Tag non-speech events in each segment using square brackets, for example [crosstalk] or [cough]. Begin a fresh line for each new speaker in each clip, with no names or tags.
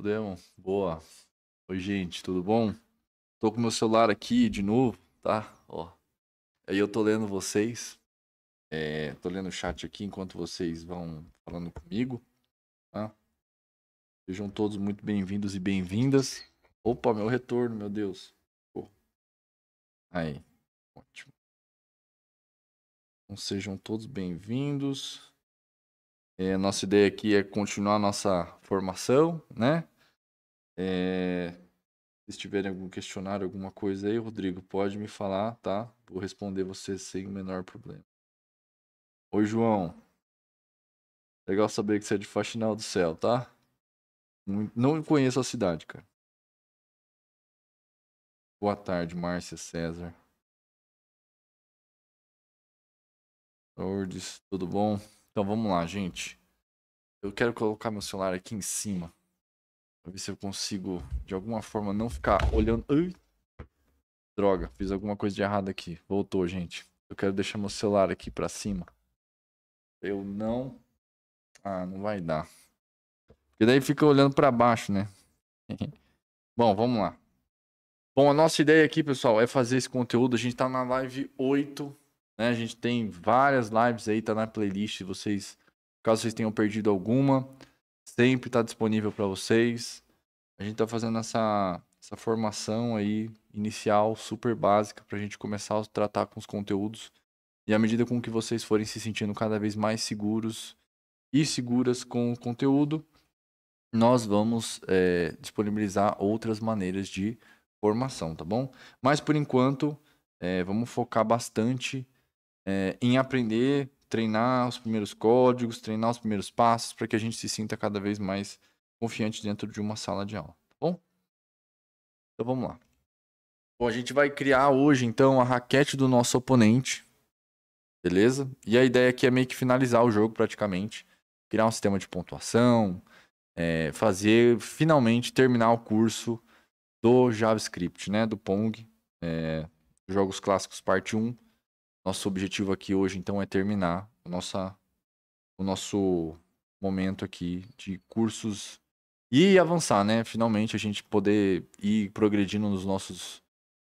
Ô, boa. Oi, gente, tudo bom? Tô com meu celular aqui de novo, tá? Ó. Aí eu tô lendo vocês. É, tô lendo o chat aqui enquanto vocês vão falando comigo, tá? Sejam todos muito bem-vindos e bem-vindas. Opa, meu retorno, meu Deus. Pô.
Aí. Ótimo. Então, sejam todos
bem-vindos. É, nossa ideia aqui é continuar a nossa formação, né? É, se tiverem algum questionário, alguma coisa aí, Rodrigo, pode me falar, tá? Vou responder você sem o menor problema. Oi, João. Legal saber que você é de Faxinal do Céu, tá?
Não conheço a cidade, cara. Boa tarde, Márcia César.
Lourdes, tudo bom? Então vamos lá, gente. Eu quero colocar meu celular aqui em cima. Pra ver se eu consigo, de alguma forma, não ficar olhando. droga, fiz alguma coisa de errado aqui. Voltou, gente. Eu quero deixar meu celular aqui pra cima. Eu não. Ah, não vai dar. E daí fica olhando para baixo, né? [laughs] Bom, vamos lá. Bom, a nossa ideia aqui, pessoal, é fazer esse conteúdo. A gente tá na live 8 né? A gente tem várias lives aí, tá na playlist. Vocês, caso vocês tenham perdido alguma, sempre tá disponível para vocês. A gente tá fazendo essa, essa formação aí inicial, super básica, pra gente começar a tratar com os conteúdos. E à medida com que vocês forem se sentindo cada vez mais seguros e seguras com o conteúdo, nós vamos é, disponibilizar outras maneiras de formação, tá bom? Mas por enquanto, é, vamos focar bastante é, em aprender, treinar os primeiros códigos, treinar os primeiros passos, para que a gente se sinta cada vez mais confiante dentro de uma sala de aula, tá bom? Então vamos lá. Bom, a gente vai criar hoje, então, a raquete do nosso oponente, beleza? E a ideia aqui é meio que finalizar o jogo, praticamente. Criar um sistema de pontuação, é, fazer, finalmente, terminar o curso do JavaScript, né? Do Pong, é, Jogos Clássicos Parte 1. Nosso objetivo aqui hoje, então, é terminar nossa, o nosso momento aqui de cursos e avançar, né? Finalmente a gente poder ir progredindo nos nossos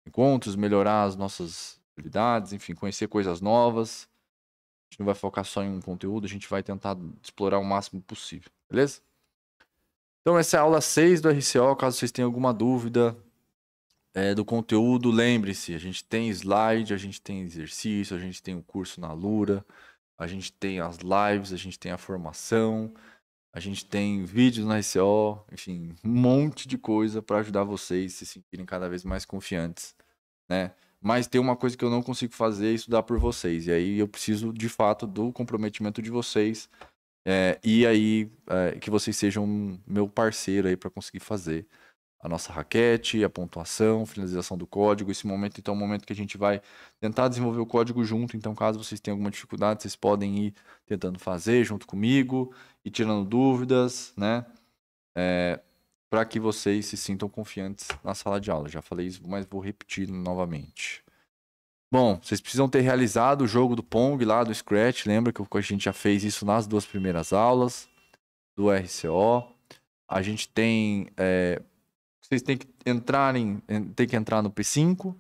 encontros, melhorar as nossas habilidades, enfim, conhecer coisas novas. A gente não vai focar só em um conteúdo, a gente vai tentar explorar o máximo possível, beleza? Então essa é a aula 6 do RCO, caso vocês tenham alguma dúvida, é, do conteúdo, lembre-se, a gente tem slide, a gente tem exercício, a gente tem o um curso na Lura, a gente tem as lives, a gente tem a formação, a gente tem vídeos na SEO, enfim, um monte de coisa para ajudar vocês a se sentirem cada vez mais confiantes, né? Mas tem uma coisa que eu não consigo fazer, estudar por vocês. E aí eu preciso, de fato, do comprometimento de vocês. É, e aí é, que vocês sejam meu parceiro aí para conseguir fazer a nossa raquete, a pontuação, finalização do código. Esse momento, então, é um momento que a gente vai tentar desenvolver o código junto. Então, caso vocês tenham alguma dificuldade, vocês podem ir tentando fazer junto comigo e tirando dúvidas, né? É, para que vocês se sintam confiantes na sala de aula. Já falei isso, mas vou repetir novamente. Bom, vocês precisam ter realizado o jogo do Pong lá do Scratch. Lembra que a gente já fez isso nas duas primeiras aulas do RCO. A gente tem é, vocês têm que entrar eh, tem que entrar no P5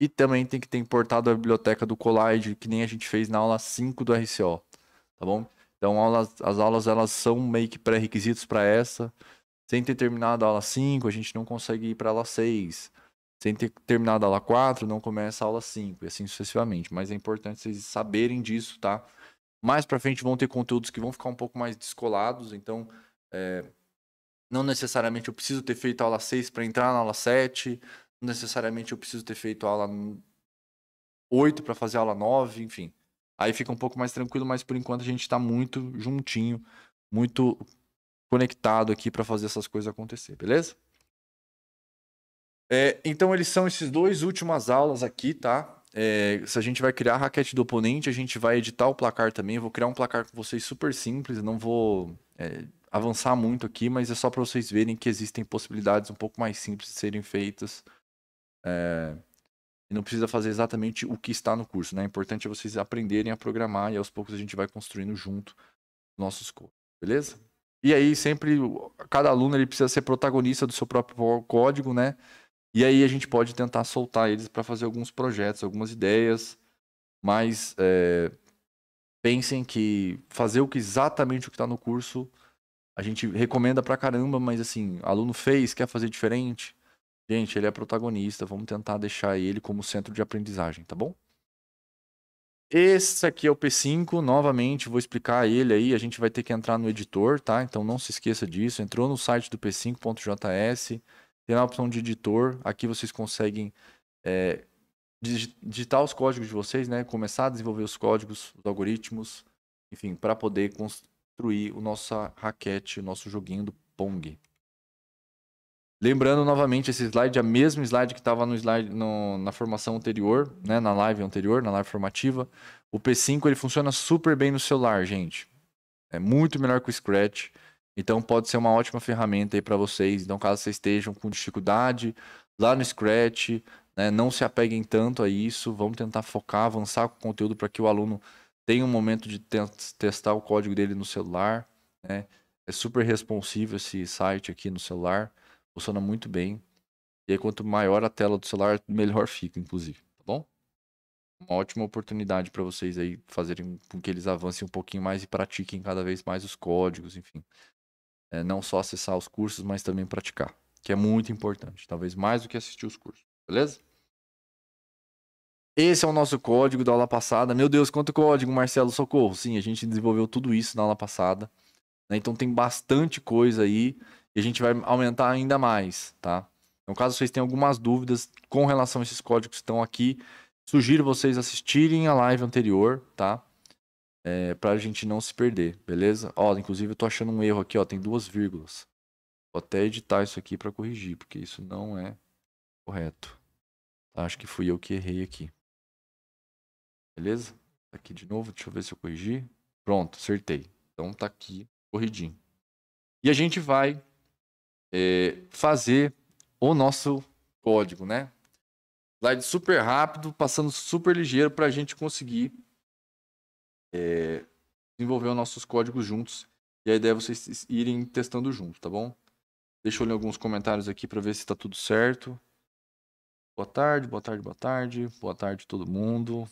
e também tem que ter importado a biblioteca do Collide, que nem a gente fez na aula 5 do RCO, tá bom? Então aulas, as aulas elas são meio que pré-requisitos para essa. Sem ter terminado a aula 5, a gente não consegue ir para a aula 6. Sem ter terminado a aula 4, não começa a aula 5 e assim sucessivamente, mas é importante vocês saberem disso, tá? Mais para frente vão ter conteúdos que vão ficar um pouco mais descolados, então é, não necessariamente eu preciso ter feito aula 6 para entrar na aula 7, não necessariamente eu preciso ter feito aula 8 para fazer aula 9, enfim. Aí fica um pouco mais tranquilo, mas por enquanto a gente está muito juntinho, muito conectado aqui para fazer essas coisas acontecer, beleza? É, então eles são esses dois últimas aulas aqui, tá? É, se a gente vai criar a raquete do oponente, a gente vai editar o placar também. Eu vou criar um placar com vocês super simples, não vou é, avançar muito aqui, mas é só para vocês verem que existem possibilidades um pouco mais simples de serem feitas. É... E não precisa fazer exatamente o que está no curso, né? É importante vocês aprenderem a programar e aos poucos a gente vai construindo junto nossos códigos, beleza? E aí sempre cada aluno ele precisa ser protagonista do seu próprio código, né? E aí a gente pode tentar soltar eles para fazer alguns projetos, algumas ideias, mas é... pensem que fazer o que exatamente o que está no curso a gente recomenda pra caramba, mas assim, aluno fez, quer fazer diferente? Gente, ele é protagonista, vamos tentar deixar ele como centro de aprendizagem, tá bom? Esse aqui é o P5, novamente vou explicar ele aí, a gente vai ter que entrar no editor, tá? Então não se esqueça disso, entrou no site do p5.js, tem a opção de editor, aqui vocês conseguem é, digitar os códigos de vocês, né? Começar a desenvolver os códigos, os algoritmos, enfim, para poder cons destruir o nossa raquete, o nosso joguinho do Pong. Lembrando novamente esse slide, é o mesmo slide que estava no slide no, na formação anterior, né, na live anterior, na live formativa. O P5 ele funciona super bem no celular, gente. É muito melhor que o Scratch. Então pode ser uma ótima ferramenta aí para vocês. Então caso vocês estejam com dificuldade lá no Scratch, né, não se apeguem tanto a isso. Vamos tentar focar, avançar com o conteúdo para que o aluno tem um momento de testar o código dele no celular, né? É super responsivo esse site aqui no celular, funciona muito bem. E aí, quanto maior a tela do celular, melhor fica, inclusive, tá bom? Uma ótima oportunidade para vocês aí fazerem com que eles avancem um pouquinho mais e pratiquem cada vez mais os códigos, enfim. É, não só acessar os cursos, mas também praticar, que é muito importante, talvez mais do que assistir os cursos, beleza? Esse é o nosso código da aula passada. Meu Deus, quanto código, Marcelo, socorro. Sim, a gente desenvolveu tudo isso na aula passada. Né? Então tem bastante coisa aí e a gente vai aumentar ainda mais, tá? Então, caso vocês tenham algumas dúvidas com relação a esses códigos que estão aqui, sugiro vocês assistirem a live anterior, tá? É, pra gente não se perder, beleza? Ó, inclusive eu tô achando um erro aqui, ó, tem duas vírgulas. Vou até editar isso aqui para corrigir, porque isso não é correto. Tá? Acho que fui eu que errei aqui. Beleza? Tá aqui de novo, deixa eu ver se eu corrigi. Pronto, acertei. Então tá aqui, corridinho. E a gente vai é, fazer o nosso código, né? Slide super rápido, passando super ligeiro para a gente conseguir é, desenvolver os nossos códigos juntos. E a ideia é vocês irem testando junto, tá bom? Deixa eu ler alguns comentários aqui para ver se está tudo certo. Boa tarde, boa tarde,
boa tarde. Boa tarde todo mundo.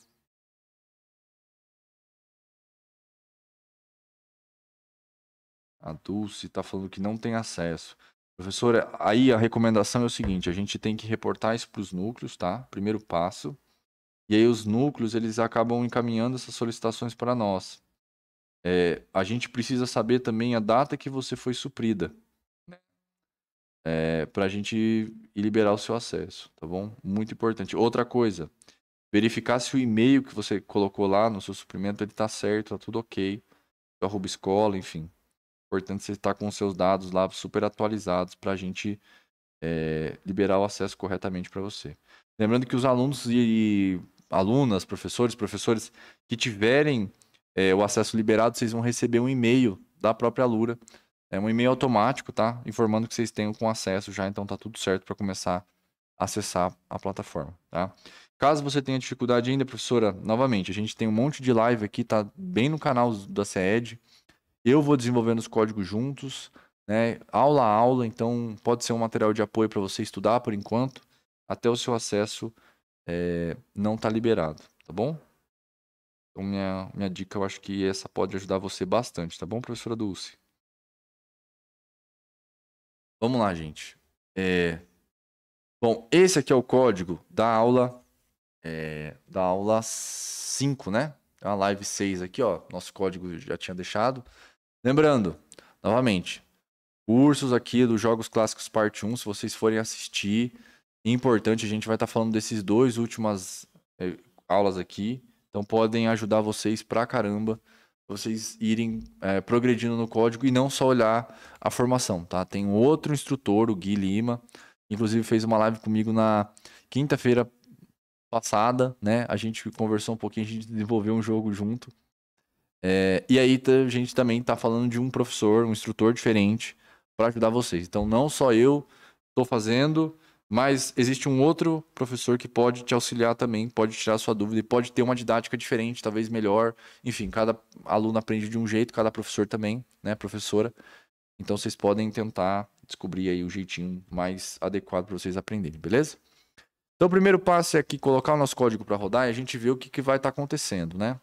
A Dulce está falando que não tem acesso. Professora, aí a recomendação é o seguinte: a gente tem que reportar isso para os núcleos, tá? Primeiro passo. E aí os núcleos eles acabam encaminhando essas solicitações para nós. É, a gente precisa saber também a data que você foi suprida. Né? É, para a gente liberar o seu acesso, tá bom? Muito importante. Outra coisa, verificar se o e-mail que você colocou lá no seu suprimento ele tá certo, tá tudo ok, arroba escola, enfim. Importante você estar tá com seus dados lá super atualizados para a gente é, liberar o acesso corretamente para você. Lembrando que os alunos e alunas, professores, professores que tiverem é, o acesso liberado, vocês vão receber um e-mail da própria Lura. É um e-mail automático, tá? Informando que vocês tenham com acesso já, então tá tudo certo para começar a acessar a plataforma, tá? Caso você tenha dificuldade ainda, professora, novamente, a gente tem um monte de live aqui, tá bem no canal da CED. Eu vou desenvolvendo os códigos juntos, né? Aula a aula, então pode ser um material de apoio para você estudar por enquanto, até o seu acesso é, não tá liberado, tá bom? Então, minha, minha dica, eu acho que essa pode ajudar você bastante, tá bom, professora Dulce? Vamos lá, gente. É... Bom, esse aqui é o código da aula é... da aula 5, né? Então, é a live 6 aqui, ó, nosso código já tinha deixado. Lembrando, novamente, cursos aqui dos Jogos Clássicos Parte 1, se vocês forem assistir, importante, a gente vai estar tá falando desses dois últimas é, aulas aqui. Então podem ajudar vocês pra caramba, vocês irem é, progredindo no código e não só olhar a formação, tá? Tem outro instrutor, o Gui Lima, inclusive fez uma live comigo na quinta-feira passada, né? A gente conversou um pouquinho, a gente desenvolveu um jogo junto. É, e aí a gente também está falando de um professor, um instrutor diferente para ajudar vocês. Então não só eu estou fazendo, mas existe um outro professor que pode te auxiliar também, pode tirar sua dúvida e pode ter uma didática diferente, talvez melhor. Enfim, cada aluno aprende de um jeito, cada professor também, né, professora. Então vocês podem tentar descobrir aí o jeitinho mais adequado para vocês aprenderem, beleza? Então, o primeiro passo é aqui colocar o nosso código para rodar e a gente vê o que, que vai estar tá acontecendo, né?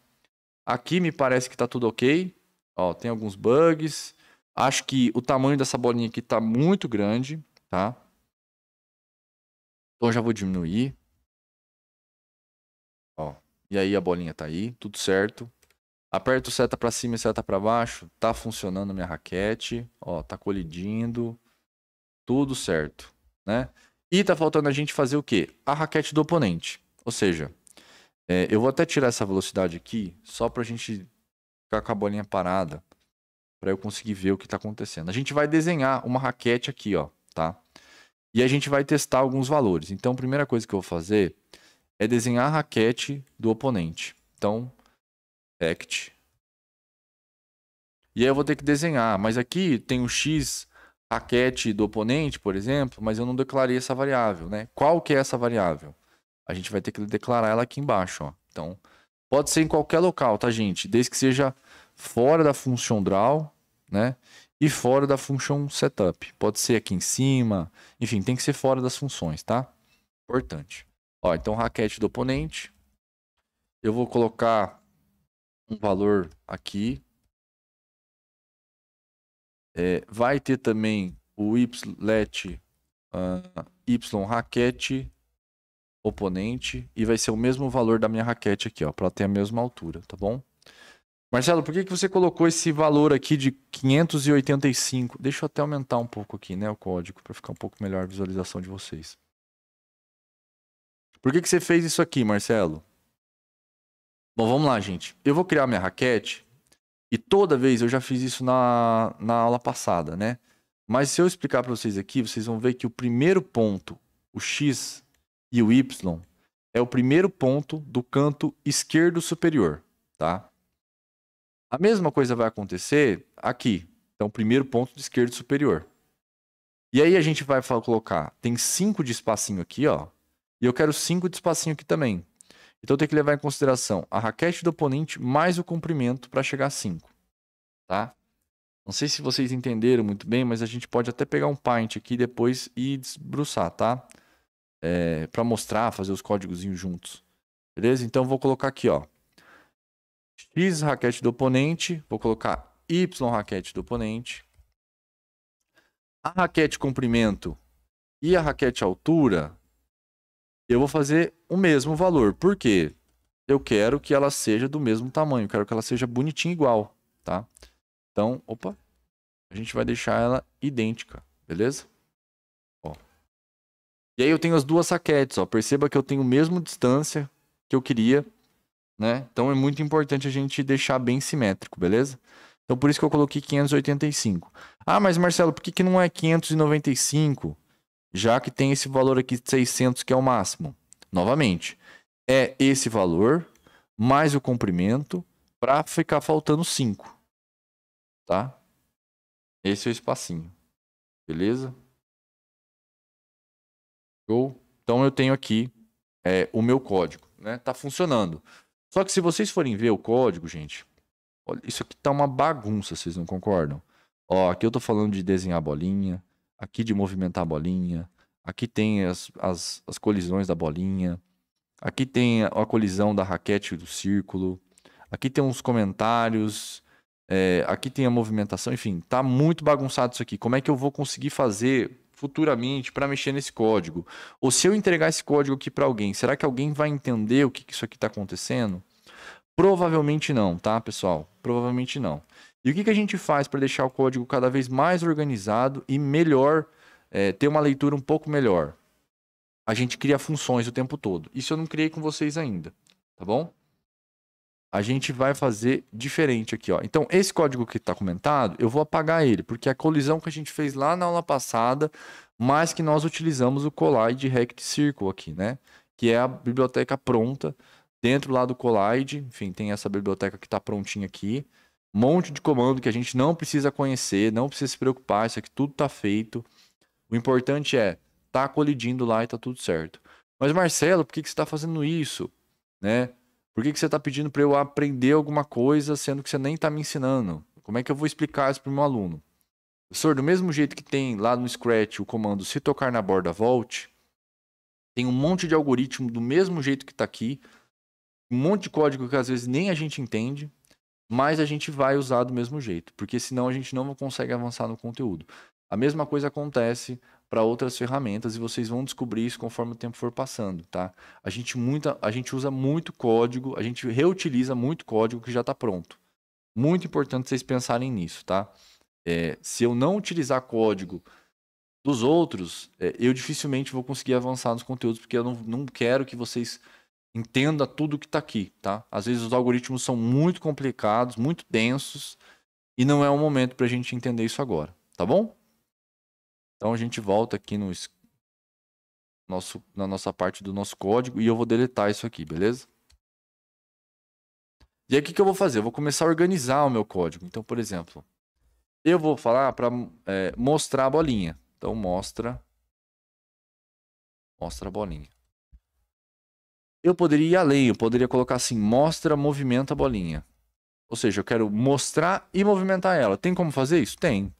Aqui me parece que está tudo ok. Ó, tem alguns bugs. Acho que o tamanho dessa bolinha aqui está muito grande, tá? Então, já vou diminuir. Ó, e aí a bolinha está aí, tudo certo. Aperto seta para cima e seta para baixo, está funcionando minha raquete, ó, está colidindo, tudo certo, né? E tá faltando a gente fazer o quê? A raquete do oponente. Ou seja, é, eu vou até tirar essa velocidade aqui, só pra gente ficar com a bolinha parada, pra eu conseguir ver o que tá acontecendo. A gente vai desenhar uma raquete aqui, ó, tá? E a gente vai testar alguns valores. Então, a primeira coisa que eu vou fazer é desenhar a raquete do oponente. Então, act. E aí eu vou ter que desenhar, mas aqui tem o um x raquete do oponente, por exemplo, mas eu não declarei essa variável, né? Qual que é essa variável? A gente vai ter que declarar ela aqui embaixo, ó. Então, pode ser em qualquer local, tá, gente? Desde que seja fora da função draw, né? E fora da função setup. Pode ser aqui em cima, enfim, tem que ser fora das funções, tá? Importante. Ó, então raquete do oponente. Eu vou colocar um valor aqui é, vai ter também o ylet, uh, y raquete oponente e vai ser o mesmo valor da minha raquete aqui, ó, para ter a mesma altura, tá bom? Marcelo, por que, que você colocou esse valor aqui de 585? Deixa eu até aumentar um pouco aqui, né, o código, para ficar um pouco melhor a visualização de vocês. Por que, que você fez isso aqui, Marcelo? Bom, vamos lá, gente. Eu vou criar minha raquete e toda vez eu já fiz isso na, na aula passada, né? Mas se eu explicar para vocês aqui, vocês vão ver que o primeiro ponto, o x e o y, é o primeiro ponto do canto esquerdo superior, tá? A mesma coisa vai acontecer aqui. Então, primeiro ponto do esquerdo superior. E aí a gente vai colocar, tem 5 de espacinho aqui, ó. E eu quero 5 de espacinho aqui também. Então tem que levar em consideração a raquete do oponente mais o comprimento para chegar a 5. Tá? Não sei se vocês entenderam muito bem, mas a gente pode até pegar um pint aqui depois e desbruçar, tá? É, para mostrar, fazer os códigos juntos. Beleza? Então vou colocar aqui, ó. X raquete do oponente, vou colocar Y raquete do oponente. A raquete comprimento e a raquete altura eu vou fazer o mesmo valor. Por quê? Eu quero que ela seja do mesmo tamanho, Eu quero que ela seja bonitinha igual, tá? Então, opa, a gente vai deixar ela idêntica, beleza? Ó. E aí eu tenho as duas saquetes, ó. Perceba que eu tenho a mesma distância que eu queria, né? Então é muito importante a gente deixar bem simétrico, beleza? Então por isso que eu coloquei 585. Ah, mas Marcelo, por que, que não é 595? já que tem esse valor aqui de 600 que é o máximo. Novamente, é esse valor mais o comprimento para ficar faltando 5. Tá? Esse é o espacinho. Beleza? Show? Então eu tenho aqui é, o meu código, né? Tá funcionando. Só que se vocês forem ver o código, gente, olha, isso aqui tá uma bagunça, vocês não concordam? Ó, aqui eu tô falando de desenhar bolinha, aqui de movimentar a bolinha, aqui tem as, as, as colisões da bolinha, aqui tem a, a colisão da raquete do círculo, aqui tem uns comentários, é, aqui tem a movimentação, enfim, tá muito bagunçado isso aqui. Como é que eu vou conseguir fazer futuramente para mexer nesse código? Ou se eu entregar esse código aqui para alguém, será que alguém vai entender o que, que isso aqui está acontecendo? Provavelmente não, tá, pessoal? Provavelmente não. E o que, que a gente faz para deixar o código cada vez mais organizado e melhor, é, ter uma leitura um pouco melhor? A gente cria funções o tempo todo. Isso eu não criei com vocês ainda, tá bom? A gente vai fazer diferente aqui, ó. Então, esse código que está comentado, eu vou apagar ele, porque a colisão que a gente fez lá na aula passada, mas que nós utilizamos o Collide Rect Circle aqui, né? Que é a biblioteca pronta dentro lá do Collide. Enfim, tem essa biblioteca que está prontinha aqui monte de comando que a gente não precisa conhecer, não precisa se preocupar, isso aqui tudo tá feito. O importante é tá colidindo lá e tá tudo certo. Mas Marcelo, por que, que você está fazendo isso? Né? Por que, que você está pedindo para eu aprender alguma coisa sendo que você nem está me ensinando? Como é que eu vou explicar isso para o meu aluno? Professor, do mesmo jeito que tem lá no Scratch o comando se tocar na borda volte, tem um monte de algoritmo do mesmo jeito que está aqui, um monte de código que às vezes nem a gente entende, mas a gente vai usar do mesmo jeito, porque senão a gente não consegue avançar no conteúdo. A mesma coisa acontece para outras ferramentas e vocês vão descobrir isso conforme o tempo for passando, tá? A gente, muita, a gente usa muito código, a gente reutiliza muito código que já está pronto. Muito importante vocês pensarem nisso, tá? É, se eu não utilizar código dos outros, é, eu dificilmente vou conseguir avançar nos conteúdos, porque eu não, não quero que vocês entenda tudo que está aqui, tá? Às vezes os algoritmos são muito complicados, muito densos, e não é o momento para a gente entender isso agora, tá bom? Então a gente volta aqui no nosso, na nossa parte do nosso código e eu vou deletar isso aqui, beleza? E aí o que, que eu vou fazer? Eu vou começar a organizar o meu código. Então, por exemplo, eu vou falar para é, eh, mostrar a bolinha. Então mostra, mostra a bolinha eu poderia ir além, eu poderia colocar assim, mostra, movimenta a bolinha. Ou seja, eu quero mostrar e movimentar ela. Tem como fazer isso? Tem.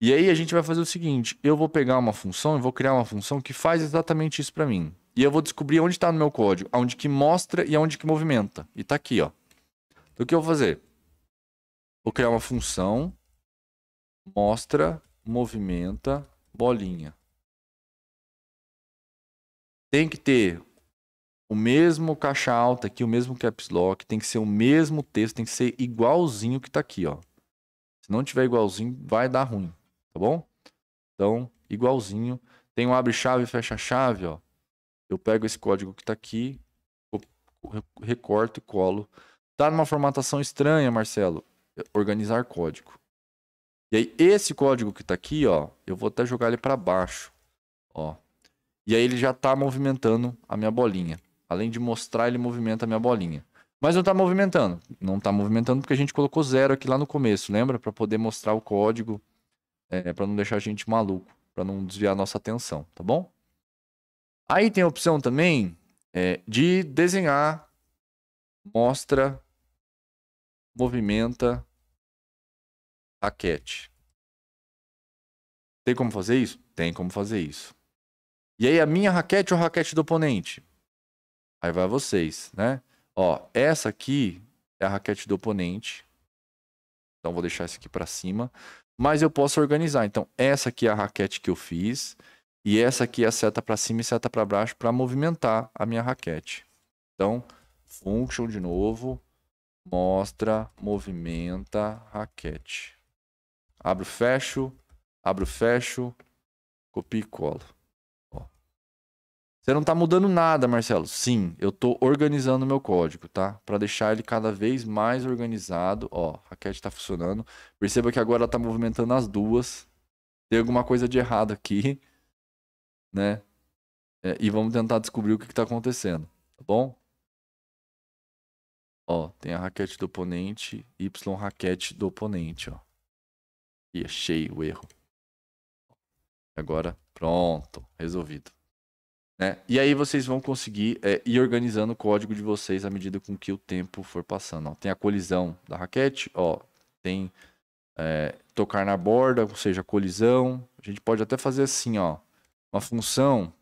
E aí a gente vai fazer o seguinte, eu vou pegar uma função e vou criar uma função que faz exatamente isso para mim. E eu vou descobrir onde está no meu código, aonde que mostra e aonde que movimenta. E está aqui, ó. Então o que eu vou fazer? Vou criar uma função mostra, movimenta, bolinha tem que ter o mesmo caixa alta aqui, o mesmo caps lock, tem que ser o mesmo texto, tem que ser igualzinho que tá aqui, ó. Se não tiver igualzinho, vai dar ruim, tá bom? Então, igualzinho. Tem um abre-chave e fecha-chave, ó. Eu pego esse código que tá aqui, recorto e colo. Tá numa formatação estranha, Marcelo. É organizar código. E aí, esse código que tá aqui, ó, eu vou até jogar ele para baixo, ó. E aí ele já está movimentando a minha bolinha. Além de mostrar, ele movimenta a minha bolinha. Mas não está movimentando. Não está movimentando porque a gente colocou zero aqui lá no começo, lembra? Para poder mostrar o código, é, para não deixar a gente maluco, para não desviar a nossa atenção, tá bom? Aí tem a opção também é, de desenhar, mostra, movimenta, raquete. Tem como fazer isso? Tem como fazer isso. E aí a minha raquete ou a raquete do oponente? Aí vai vocês, né? Ó, essa aqui é a raquete do oponente. Então vou deixar isso aqui para cima. Mas eu posso organizar. Então essa aqui é a raquete que eu fiz. E essa aqui é a seta para cima e seta para baixo para movimentar a minha raquete. Então, function de novo, mostra, movimenta, raquete. Abro, fecho, abro, fecho, copio e colo. Você não está mudando nada, Marcelo. Sim, eu estou organizando o meu código, tá? Para deixar ele cada vez mais organizado. Ó, a raquete está funcionando. Perceba que agora ela está movimentando as duas. Tem alguma coisa de errado aqui, né? É, e vamos tentar descobrir o que está acontecendo, tá bom? Ó, tem a raquete do oponente, Y raquete do oponente, ó. E achei o erro. Agora, pronto, resolvido. Né? E aí vocês vão conseguir é, ir organizando o código de vocês à medida com que o tempo for passando. Ó, tem a colisão da raquete, ó, tem é, tocar na borda, ou seja, colisão. A gente pode até fazer assim, ó, uma função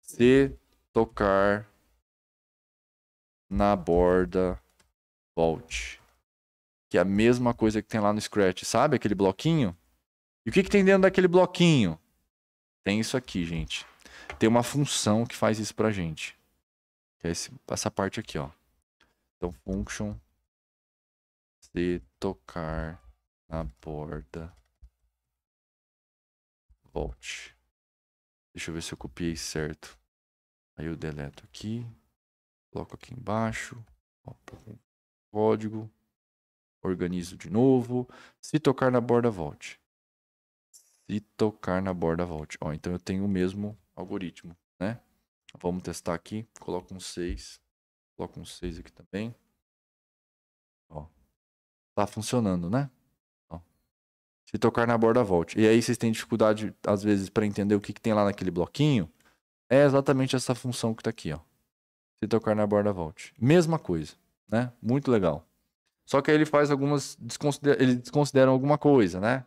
se tocar na borda volte. Que é a mesma coisa que tem lá no Scratch, sabe? Aquele bloquinho. E o que, que tem dentro daquele bloquinho? Tem isso aqui, gente tem uma função que faz isso pra gente. Que é esse, essa parte aqui, ó. Então, function se tocar na borda,
volte. Deixa eu ver se eu copiei certo.
Aí eu deleto aqui, coloco aqui embaixo, ó, código, organizo de novo. Se tocar na borda, volte. Se tocar na borda, volte. Ó, então eu tenho o mesmo algoritmo, né? Vamos testar aqui. Coloco um 6. Coloco um 6 aqui também. Ó. Tá funcionando, né? Ó. Se tocar na borda, volte. E aí vocês têm dificuldade, às vezes, para entender o que, que tem lá naquele bloquinho. É exatamente essa função que tá aqui, ó. Se tocar na borda, volte. Mesma coisa, né? Muito legal. Só que aí ele faz algumas. Desconsidera, ele desconsidera alguma coisa, né?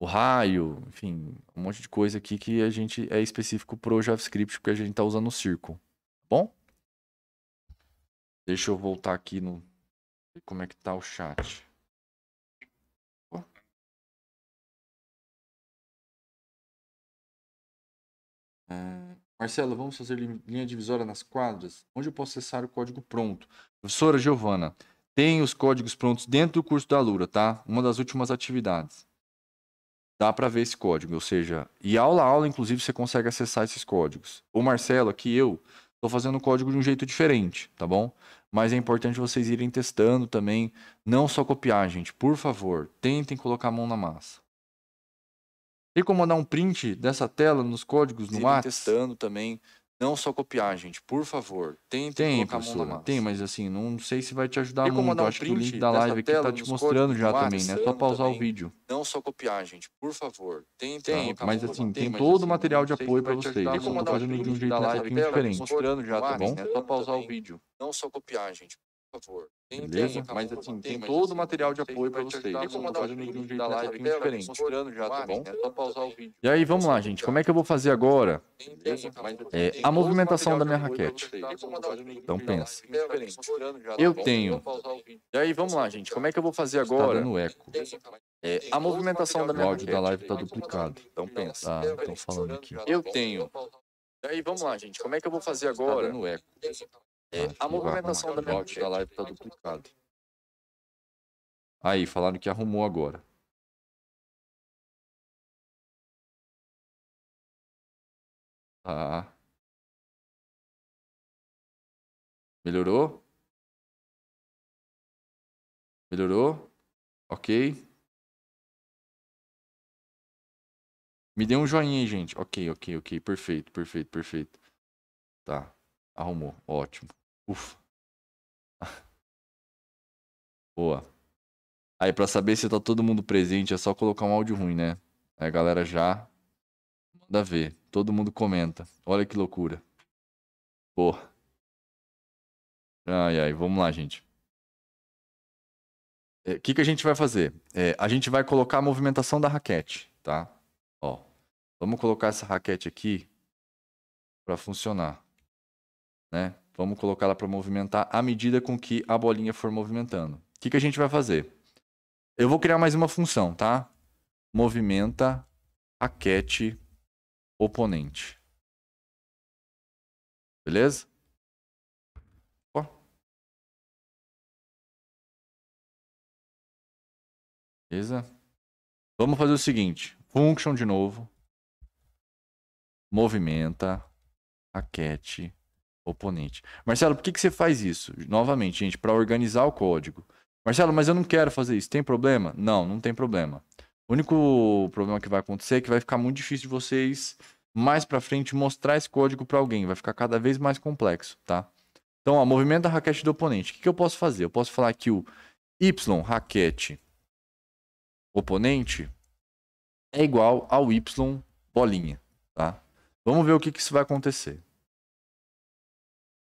o raio, enfim, um monte de coisa aqui que a gente é específico pro JavaScript, porque a gente está usando o Circle. Tá bom? Deixa eu voltar aqui no.
Como é que tá o chat? É, Marcelo, vamos fazer
linha divisória nas quadras? Onde eu posso acessar o código pronto? Professora Giovana, tem os códigos prontos dentro do curso da Lura, tá? Uma das últimas atividades dá para ver esse código, ou seja, e aula a aula, inclusive, você consegue acessar esses códigos. O Marcelo, aqui eu, estou fazendo o código de um jeito diferente, tá bom? Mas é importante vocês irem testando também, não só copiar, gente. Por favor, tentem colocar a mão na massa. Tem como mandar um print dessa tela nos códigos no WhatsApp? testando também, não só copiar, gente. Por favor, tentem tem, professora, Tem, mas assim, não sei se vai te ajudar muito. Um Acho que o link da live aqui tá te mostrando já também, né? só pausar também. o vídeo. Não só copiar, gente. Por favor, tá, assim, Tem, tem. Tá, mas assim, tem, mas, todo assim, o material de apoio para vocês. Eu né? só tô fazendo de um jeito da live aqui diferente. Mostrando tá bom? É só pausar o vídeo. Não só copiar, gente favor. Tem, Beleza? Tem, mas assim, tem, mas, todo o assim, material de apoio para vocês. Né? Tá né? é eu vou fazer é, de um da live diferente. Mostrando já, tá bom? E aí, vamos lá, gente. Como é que eu vou fazer agora? É, é a movimentação da minha raquete. Tá então pensa. Ah, eu tenho. E aí, vamos lá, gente. Como é que eu vou fazer tá agora? Tá dando eco. É, a movimentação da minha raquete. O áudio da live tá duplicado. Então pensa. Tá, falando aqui. Eu tenho. E aí, vamos lá, gente. Como é que eu vou fazer agora? no eco. É, a movimentação da minha da live tá duplicada.
Aí, falaram que arrumou agora. Tá. Melhorou? Melhorou? Ok. Me dê um joinha aí, gente. Ok, ok, ok. Perfeito, perfeito, perfeito. Tá. Arrumou. Ótimo. Ufa. [laughs]
Boa. Aí, pra saber se tá todo mundo presente, é só colocar um áudio ruim, né? Aí a galera já manda ver. Todo mundo comenta. Olha que loucura.
Boa. Ai, ai. Vamos lá, gente.
O é, que, que a gente vai fazer? É, a gente vai colocar a movimentação da raquete, tá? Ó. Vamos colocar essa raquete aqui pra funcionar. Né? Vamos colocar ela para movimentar à medida com que a bolinha for movimentando. O que, que a gente vai fazer? Eu vou criar mais uma função, tá? Movimenta cat oponente.
Beleza? Ó. Beleza? Vamos fazer o seguinte.
Function de novo. Movimenta raquete oponente. Marcelo, por que, que você faz isso? Novamente, gente, para organizar o código. Marcelo, mas eu não quero fazer isso. Tem problema? Não, não tem problema. O único problema que vai acontecer é que vai ficar muito difícil de vocês mais para frente mostrar esse código para alguém, vai ficar cada vez mais complexo, tá? Então, ó, movimento da raquete do oponente. O que, que eu posso fazer? Eu posso falar que o y raquete oponente é igual ao y bolinha, tá? Vamos ver o que, que isso vai acontecer.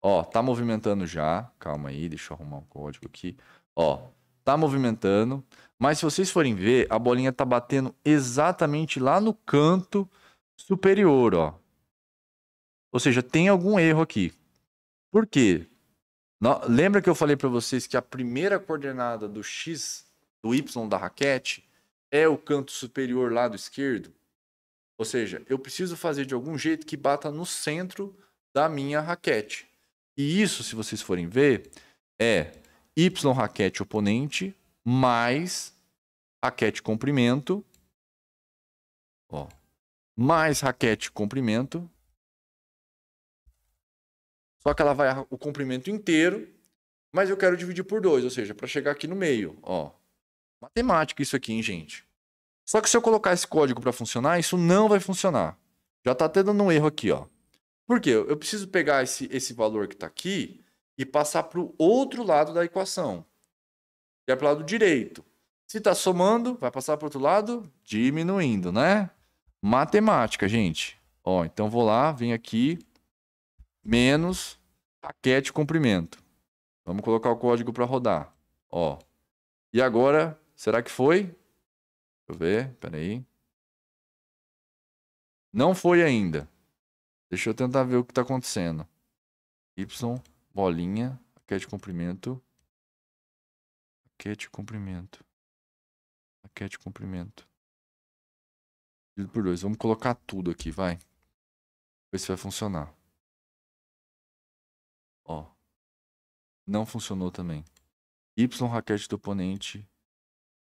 Ó, tá movimentando já. Calma aí, deixa eu arrumar o um código aqui. Ó, tá movimentando. Mas se vocês forem ver, a bolinha tá batendo exatamente lá no canto superior, ó. Ou seja, tem algum erro aqui. Por quê? No... Lembra que eu falei para vocês que a primeira coordenada do x, do y da raquete, é o canto superior lado esquerdo? Ou seja, eu preciso fazer de algum jeito que bata no centro da minha raquete. E isso, se vocês forem ver, é y raquete oponente mais raquete comprimento, ó, mais raquete comprimento. Só que ela vai o comprimento inteiro, mas eu quero dividir por 2, ou seja, para chegar aqui no meio, ó. Matemática isso aqui, hein, gente? Só que se eu colocar esse código para funcionar, isso não vai funcionar. Já está até dando um erro aqui, ó. Por quê? Eu preciso pegar esse, esse valor que está aqui e passar para o outro lado da equação, que é para o lado direito. Se está somando, vai passar para o outro lado, diminuindo, né? Matemática, gente. Ó, então vou lá, venho aqui, menos aquele comprimento. Vamos colocar o código para rodar. Ó. E agora, será que foi? Deixa eu ver, peraí. Não foi ainda. Deixa eu tentar ver o que está acontecendo.
Y, bolinha, raquete é comprimento. Raquete é comprimento. Raquete é comprimento. Dividido por 2. Vamos colocar tudo aqui, vai. Ver se vai funcionar. Ó. Não funcionou também. Y
raquete do oponente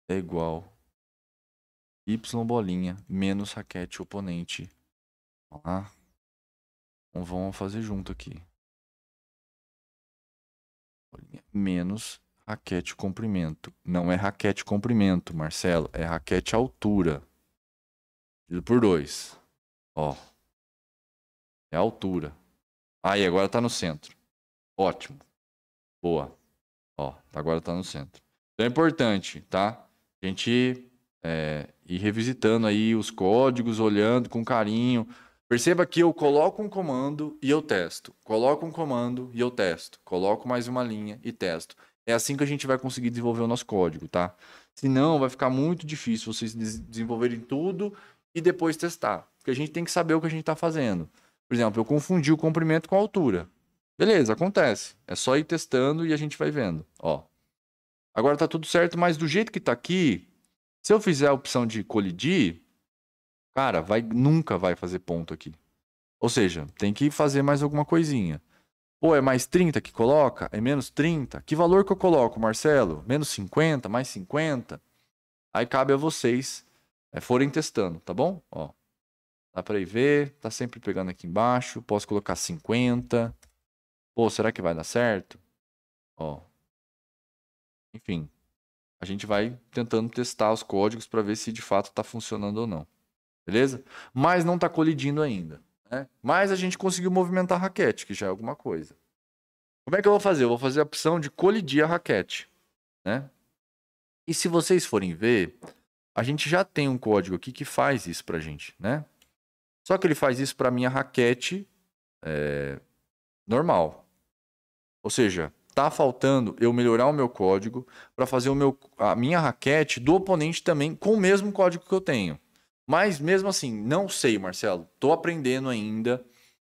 é igual y bolinha menos raquete oponente. Vamos lá. Então vamos fazer junto aqui. Menos raquete comprimento. Não é raquete comprimento, Marcelo. É raquete altura. Dividido por 2. Ó. É altura. Aí, agora tá no centro. Ótimo. Boa. Ó, agora tá no centro. Então é importante, tá? A gente é, ir revisitando aí os códigos, olhando com carinho. Perceba que eu coloco um comando e eu testo. Coloco um comando e eu testo. Coloco mais uma linha e testo. É assim que a gente vai conseguir desenvolver o nosso código, tá? Senão vai ficar muito difícil vocês desenvolverem tudo e depois testar. Porque a gente tem que saber o que a gente está fazendo. Por exemplo, eu confundi o comprimento com a altura. Beleza, acontece. É só ir testando e a gente vai vendo. Ó. Agora tá tudo certo, mas do jeito que tá aqui, se eu fizer a opção de colidir, Cara, vai nunca vai fazer ponto aqui. Ou seja, tem que fazer mais alguma coisinha. Ou é mais 30 que coloca? É menos 30? Que valor que eu coloco, Marcelo? Menos 50? Mais 50? Aí cabe a vocês é, forem testando, tá bom? Ó, dá pra ir ver. Tá sempre pegando aqui embaixo. Posso colocar 50. Pô, será que vai dar certo? Ó. Enfim, a gente vai tentando testar os códigos para ver se de fato está funcionando ou não. Beleza? Mas não está colidindo ainda. Né? Mas a gente conseguiu movimentar a raquete, que já é alguma coisa. Como é que eu vou fazer? Eu vou fazer a opção de colidir a raquete. Né? E se vocês forem ver, a gente já tem um código aqui que faz isso para a gente. Né? Só que ele faz isso para minha raquete é, normal. Ou seja, está faltando eu melhorar o meu código para fazer o meu, a minha raquete do oponente também com o mesmo código que eu tenho. Mas mesmo assim, não sei, Marcelo. Tô aprendendo ainda.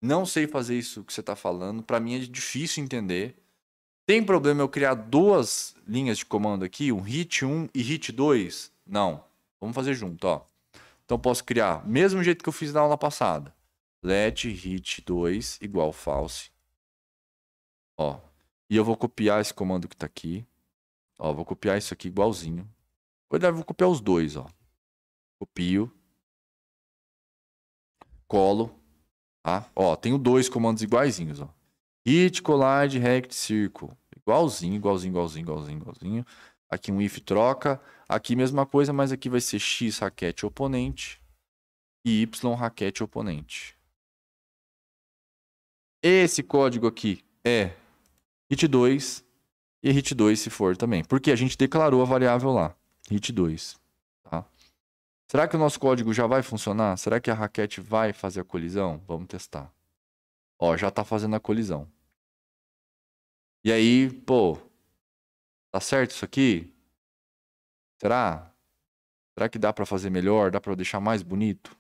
Não sei fazer isso que você tá falando. Para mim é difícil entender. Tem problema eu criar duas linhas de comando aqui, um hit 1 e hit 2? Não. Vamos fazer junto, ó. Então posso criar mesmo jeito que eu fiz na aula passada. Let hit 2 igual false. Ó. E eu vou copiar esse comando que tá aqui. Ó, vou copiar isso aqui igualzinho. Vou copiar os dois, ó. Copio. Colo. Tá? Ó, tenho dois comandos iguaizinhos, ó. Hit, collide, rect, circle. Igualzinho, igualzinho, igualzinho, igualzinho, igualzinho. Aqui um if troca. Aqui mesma coisa, mas aqui vai ser x raquete oponente e y raquete oponente. Esse código aqui é hit2 e hit2 se for também. Porque a gente declarou a variável lá, hit2. Será que o nosso código já vai funcionar? Será que a raquete vai fazer a colisão? Vamos testar. Ó, já está fazendo a colisão. E aí, pô, tá certo isso aqui? Será? Será que dá para fazer melhor? Dá para deixar mais bonito?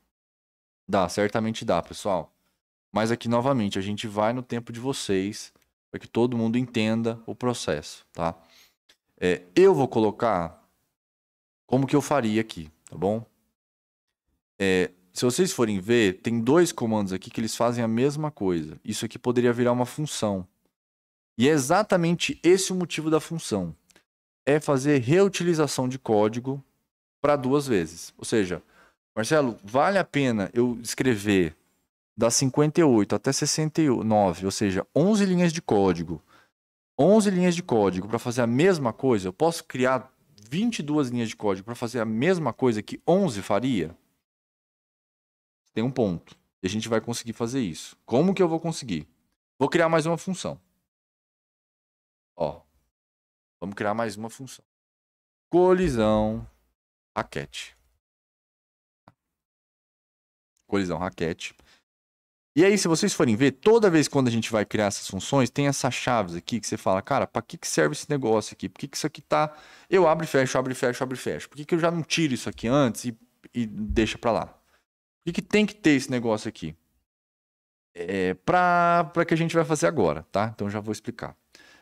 Dá, certamente dá, pessoal. Mas aqui novamente, a gente vai no tempo de vocês para que todo mundo entenda o processo, tá? É, eu vou colocar como que eu faria aqui, tá bom? É, se vocês forem ver, tem dois comandos aqui que eles fazem a mesma coisa. Isso aqui poderia virar uma função. E é exatamente esse o motivo da função. É fazer reutilização de código para duas vezes. Ou seja, Marcelo, vale a pena eu escrever da 58 até 69, ou seja, 11 linhas de código. 11 linhas de código para fazer a mesma coisa, eu posso criar 22 linhas de código para fazer a mesma coisa que 11 faria? tem um ponto. E a gente vai conseguir fazer isso. Como que eu vou conseguir? Vou criar mais uma função. Ó. Vamos criar mais uma função.
Colisão raquete.
Colisão raquete. E aí, se vocês forem ver, toda vez quando a gente vai criar essas funções, tem essas chaves aqui que você fala, cara, para que, que serve esse negócio aqui? Por que, que isso aqui tá. Eu abro e fecho, abro e fecho, abro e fecho. Por que, que eu já não tiro isso aqui antes e, e deixa para lá? O que, que tem que ter esse negócio aqui? É, para que a gente vai fazer agora, tá? Então já vou explicar.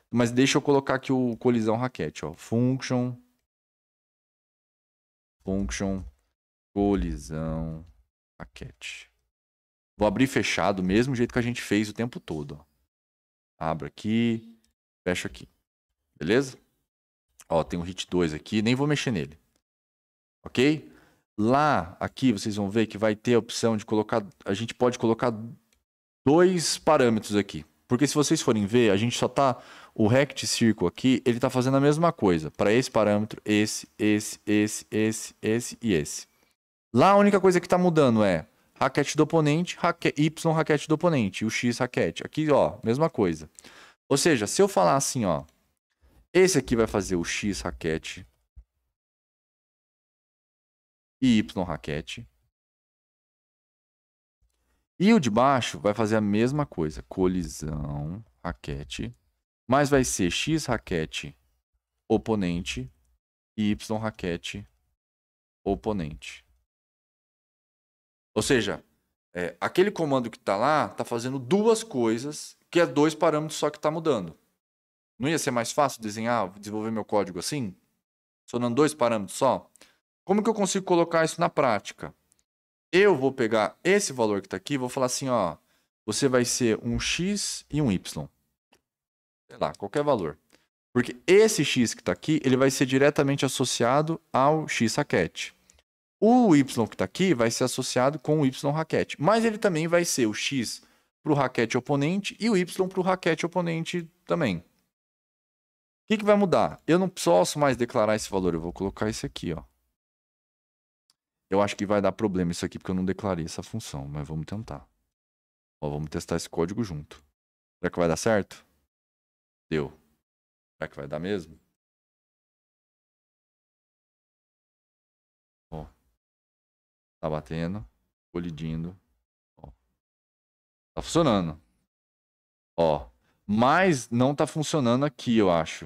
Mas deixa eu colocar aqui o colisão raquete, ó. Function. Function. Colisão raquete. Vou abrir fechado, mesmo jeito que a gente fez o tempo todo, ó. Abro aqui, fecho aqui. Beleza? Ó, tem um hit 2 aqui, nem vou mexer nele. Ok? Lá, aqui, vocês vão ver que vai ter a opção de colocar. A gente pode colocar dois parâmetros aqui. Porque se vocês forem ver, a gente só tá. O rect circle aqui, ele tá fazendo a mesma coisa. Para esse parâmetro, esse, esse, esse, esse, esse e esse. Lá a única coisa que tá mudando é raquete do oponente, raque... Y raquete do oponente, o X raquete. Aqui, ó, mesma coisa. Ou seja, se eu falar assim, ó, esse aqui vai fazer o X raquete e Y raquete. E o de baixo vai fazer a mesma coisa, colisão, raquete, mas vai ser X raquete, oponente, e Y raquete, oponente. Ou seja, é, aquele comando que está lá está fazendo duas coisas, que é dois parâmetros só que está mudando. Não ia ser mais fácil desenhar, desenvolver meu código assim? Sonando dois parâmetros só? Como que eu consigo colocar isso na prática? Eu vou pegar esse valor que está aqui, vou falar assim, ó, você vai ser um x e um y. Sei lá, qualquer valor. Porque esse x que está aqui, ele vai ser diretamente associado ao x raquete. O y que está aqui vai ser associado com o y raquete. Mas ele também vai ser o x para o raquete oponente e o y para o raquete oponente também. O que, que vai mudar? Eu não posso mais declarar esse valor, eu vou colocar esse aqui, ó. Eu acho que vai dar problema isso aqui, porque eu não declarei essa função, mas vamos tentar. Ó, vamos testar esse código junto. Será que vai dar certo? Deu. Será que vai dar mesmo?
Ó. Tá batendo,
colidindo. Ó. Tá funcionando. Ó. Mas não tá funcionando aqui, eu acho.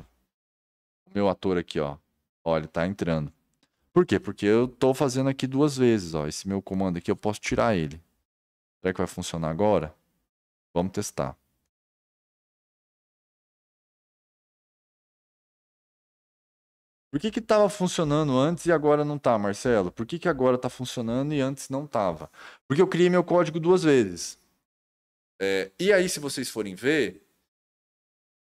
O meu ator aqui, ó. Ó, tá entrando. Por quê? Porque eu estou fazendo aqui duas vezes, ó. Esse meu comando aqui eu posso tirar ele. Será que vai funcionar agora? Vamos testar. Por que que estava funcionando antes e agora não está, Marcelo? Por que que agora está funcionando e antes não estava? Porque eu criei meu código duas vezes. É, e aí, se vocês forem ver,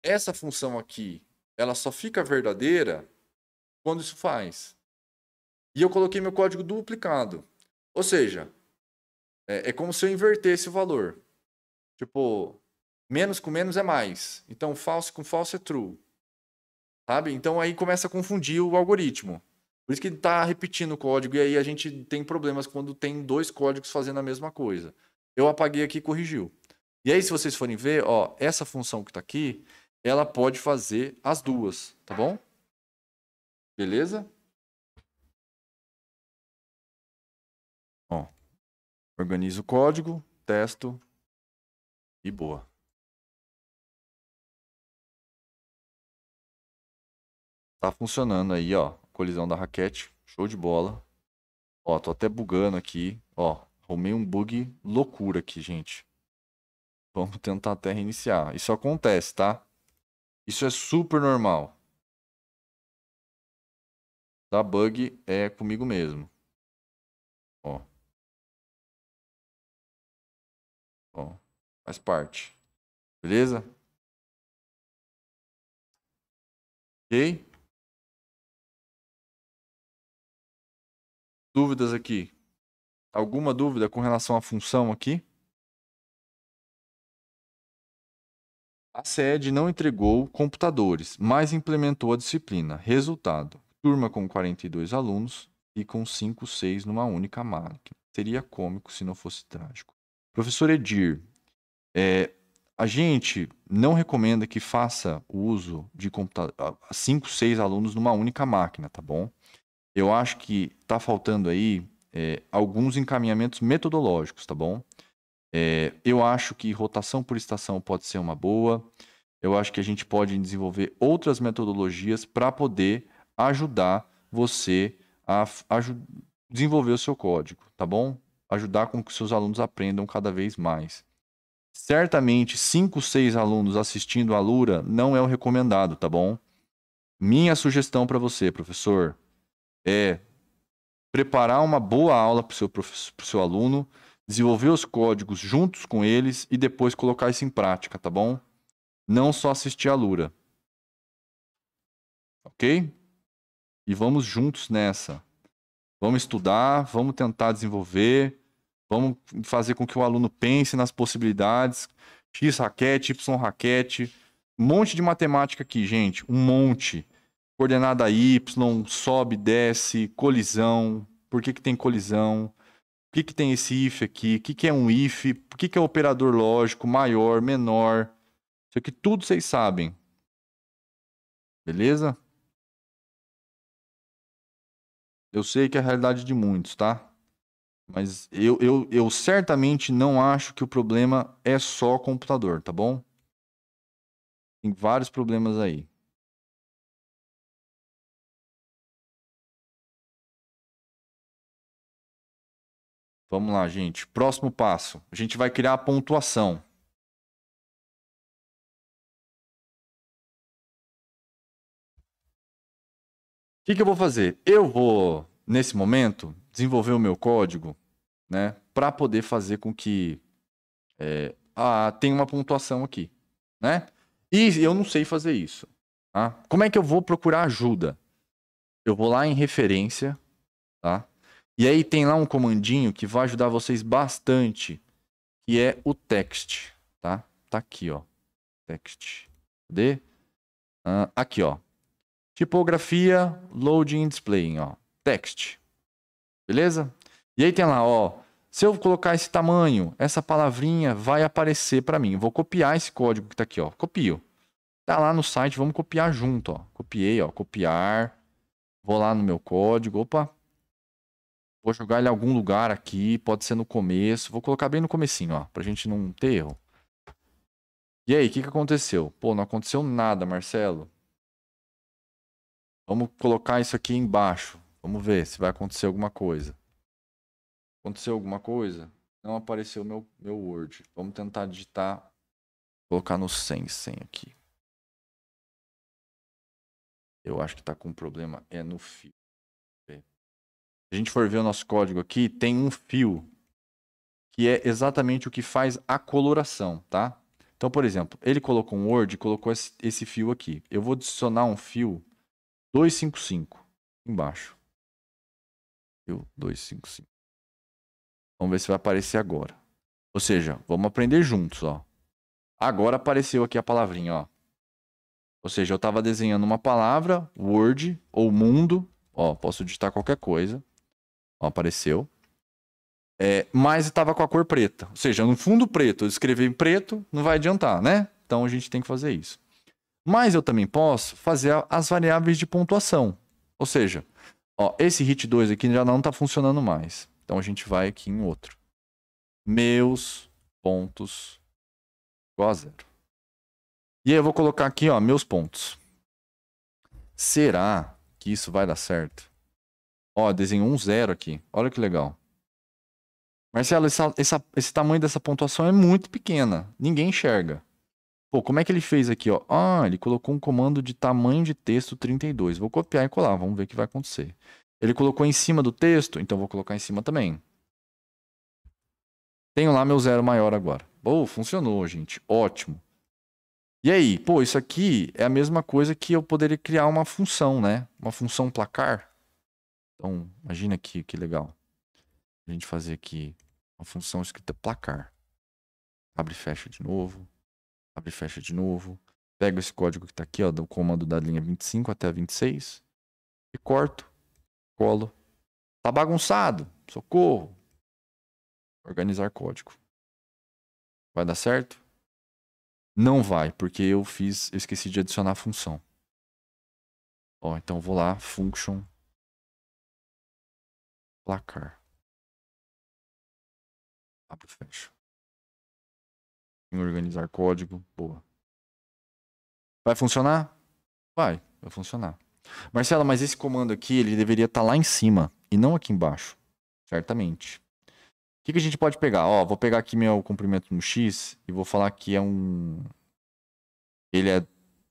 essa função aqui, ela só fica verdadeira quando isso faz e eu coloquei meu código duplicado. Ou seja, é, é como se eu invertesse o valor. Tipo, menos com menos é mais. Então, falso com falso é true. Sabe? Então, aí começa a confundir o algoritmo. Por isso que ele está repetindo o código. E aí a gente tem problemas quando tem dois códigos fazendo a mesma coisa. Eu apaguei aqui e corrigiu. E aí, se vocês forem ver, ó, essa função que está aqui, ela pode fazer as duas, tá bom?
Beleza? Organizo o código, testo e boa. Tá funcionando
aí, ó. Colisão da raquete. Show de bola. Ó, tô até bugando aqui. Ó, arrumei um bug loucura aqui, gente. Vamos tentar até reiniciar. Isso acontece, tá? Isso é super normal.
Da bug é comigo mesmo. Ó. Bom, faz parte. Beleza? Ok? Dúvidas aqui? Alguma
dúvida com relação à função aqui? A sede não entregou computadores, mas implementou a disciplina. Resultado: turma com 42 alunos e com 5, 6 numa única máquina. Seria cômico se não fosse trágico. Professor Edir, é, a gente não recomenda que faça o uso de computador, cinco seis alunos numa única máquina, tá bom? Eu acho que está faltando aí é, alguns encaminhamentos metodológicos, tá bom? É, eu acho que rotação por estação pode ser uma boa. Eu acho que a gente pode desenvolver outras metodologias para poder ajudar você a, a desenvolver o seu código, tá bom? ajudar com que seus alunos aprendam cada vez mais. Certamente, 5, 6 alunos assistindo a Lura não é o recomendado, tá bom? Minha sugestão para você, professor, é preparar uma boa aula para o seu, seu aluno, desenvolver os códigos juntos com eles e depois colocar isso em prática, tá bom? Não só assistir a Lura. Ok? E vamos juntos nessa. Vamos estudar, vamos tentar desenvolver, vamos fazer com que o aluno pense nas possibilidades. X raquete, Y raquete, um monte de matemática aqui, gente, um monte. Coordenada Y, sobe, desce, colisão. Por que, que tem colisão? O que, que tem esse if aqui? O que, que é um if? O que, que é operador lógico, maior, menor? Isso aqui tudo vocês sabem. Beleza? Eu sei que é a realidade de muitos, tá? Mas eu, eu, eu certamente não acho que o problema é só computador, tá bom? Tem vários problemas aí.
Vamos lá, gente. Próximo passo. A gente vai criar a pontuação.
que, que eu vou fazer? Eu vou, nesse momento, desenvolver o meu código né, para poder fazer com que é, ah, tenha uma pontuação aqui. Né? E eu não sei fazer isso. Tá? Como é que eu vou procurar ajuda? Eu vou lá em referência, tá? E aí tem lá um comandinho que vai ajudar vocês bastante, que é o text, tá? Tá aqui, ó. Text. Cadê? Ah, aqui, ó. Tipografia, loading displaying, ó. Text. Beleza? E aí tem lá, ó. Se eu colocar esse tamanho, essa palavrinha vai aparecer para mim. Eu vou copiar esse código que está aqui, ó. Copio. Tá lá no site, vamos copiar junto, ó. Copiei, ó. Copiar. Vou lá no meu código. Opa. Vou jogar ele em algum lugar aqui. Pode ser no começo. Vou colocar bem no comecinho, ó. Pra gente não ter erro. E aí, o que, que aconteceu? Pô, não aconteceu nada, Marcelo. Vamos colocar isso aqui embaixo. Vamos ver se vai acontecer alguma coisa. Aconteceu alguma coisa? Não apareceu meu meu Word. Vamos tentar digitar, colocar no Sensen aqui. Eu acho que está com um problema é no fio. Se a gente for ver o nosso código aqui, tem um fio que é exatamente o que faz a coloração, tá? Então, por exemplo, ele colocou um Word e colocou esse, esse fio aqui. Eu vou adicionar um fio 255. Embaixo. Eu, 255. Vamos ver se vai aparecer agora. Ou seja, vamos aprender juntos, ó. Agora apareceu aqui a palavrinha, ó. Ou seja, eu estava desenhando uma palavra, Word ou mundo. Ó, posso digitar qualquer coisa. Ó, apareceu. É, mas estava com a cor preta. Ou seja, no fundo preto. Eu escrevi em preto, não vai adiantar, né? Então a gente tem que fazer isso. Mas eu também posso fazer as variáveis de pontuação. Ou seja, ó, esse hit 2 aqui já não está funcionando mais. Então a gente vai aqui em outro. Meus pontos igual a zero. E aí eu vou colocar aqui, ó, meus pontos. Será que isso vai dar certo? Ó, desenho um zero aqui. Olha que legal. Marcelo, essa, essa, esse tamanho dessa pontuação é muito pequena. Ninguém enxerga. Pô, como é que ele fez aqui, ó? Ah, ele colocou um comando de tamanho de texto 32. Vou copiar e colar, vamos ver o que vai acontecer. Ele colocou em cima do texto, então vou colocar em cima também. Tenho lá meu zero maior agora. Oh, funcionou, gente. Ótimo. E aí, pô, isso aqui é a mesma coisa que eu poderia criar uma função, né? Uma função placar. Então, imagina aqui que legal. A gente fazer aqui uma função escrita placar. Abre e fecha de novo. Abre e fecha de novo. Pego esse código que está aqui, ó, do comando da linha 25 até a 26. E corto, colo. Tá bagunçado. Socorro.
Organizar código. Vai dar certo? Não vai, porque eu fiz, eu esqueci de adicionar a função. Ó, então vou lá, function placar. Abre e fecha em organizar código. Boa.
Vai funcionar? Vai, vai funcionar. Marcela, mas esse comando aqui, ele deveria estar tá lá em cima e não aqui embaixo. Certamente. O que, que a gente pode pegar? Ó, vou pegar aqui meu comprimento no X e vou falar que é um... Ele é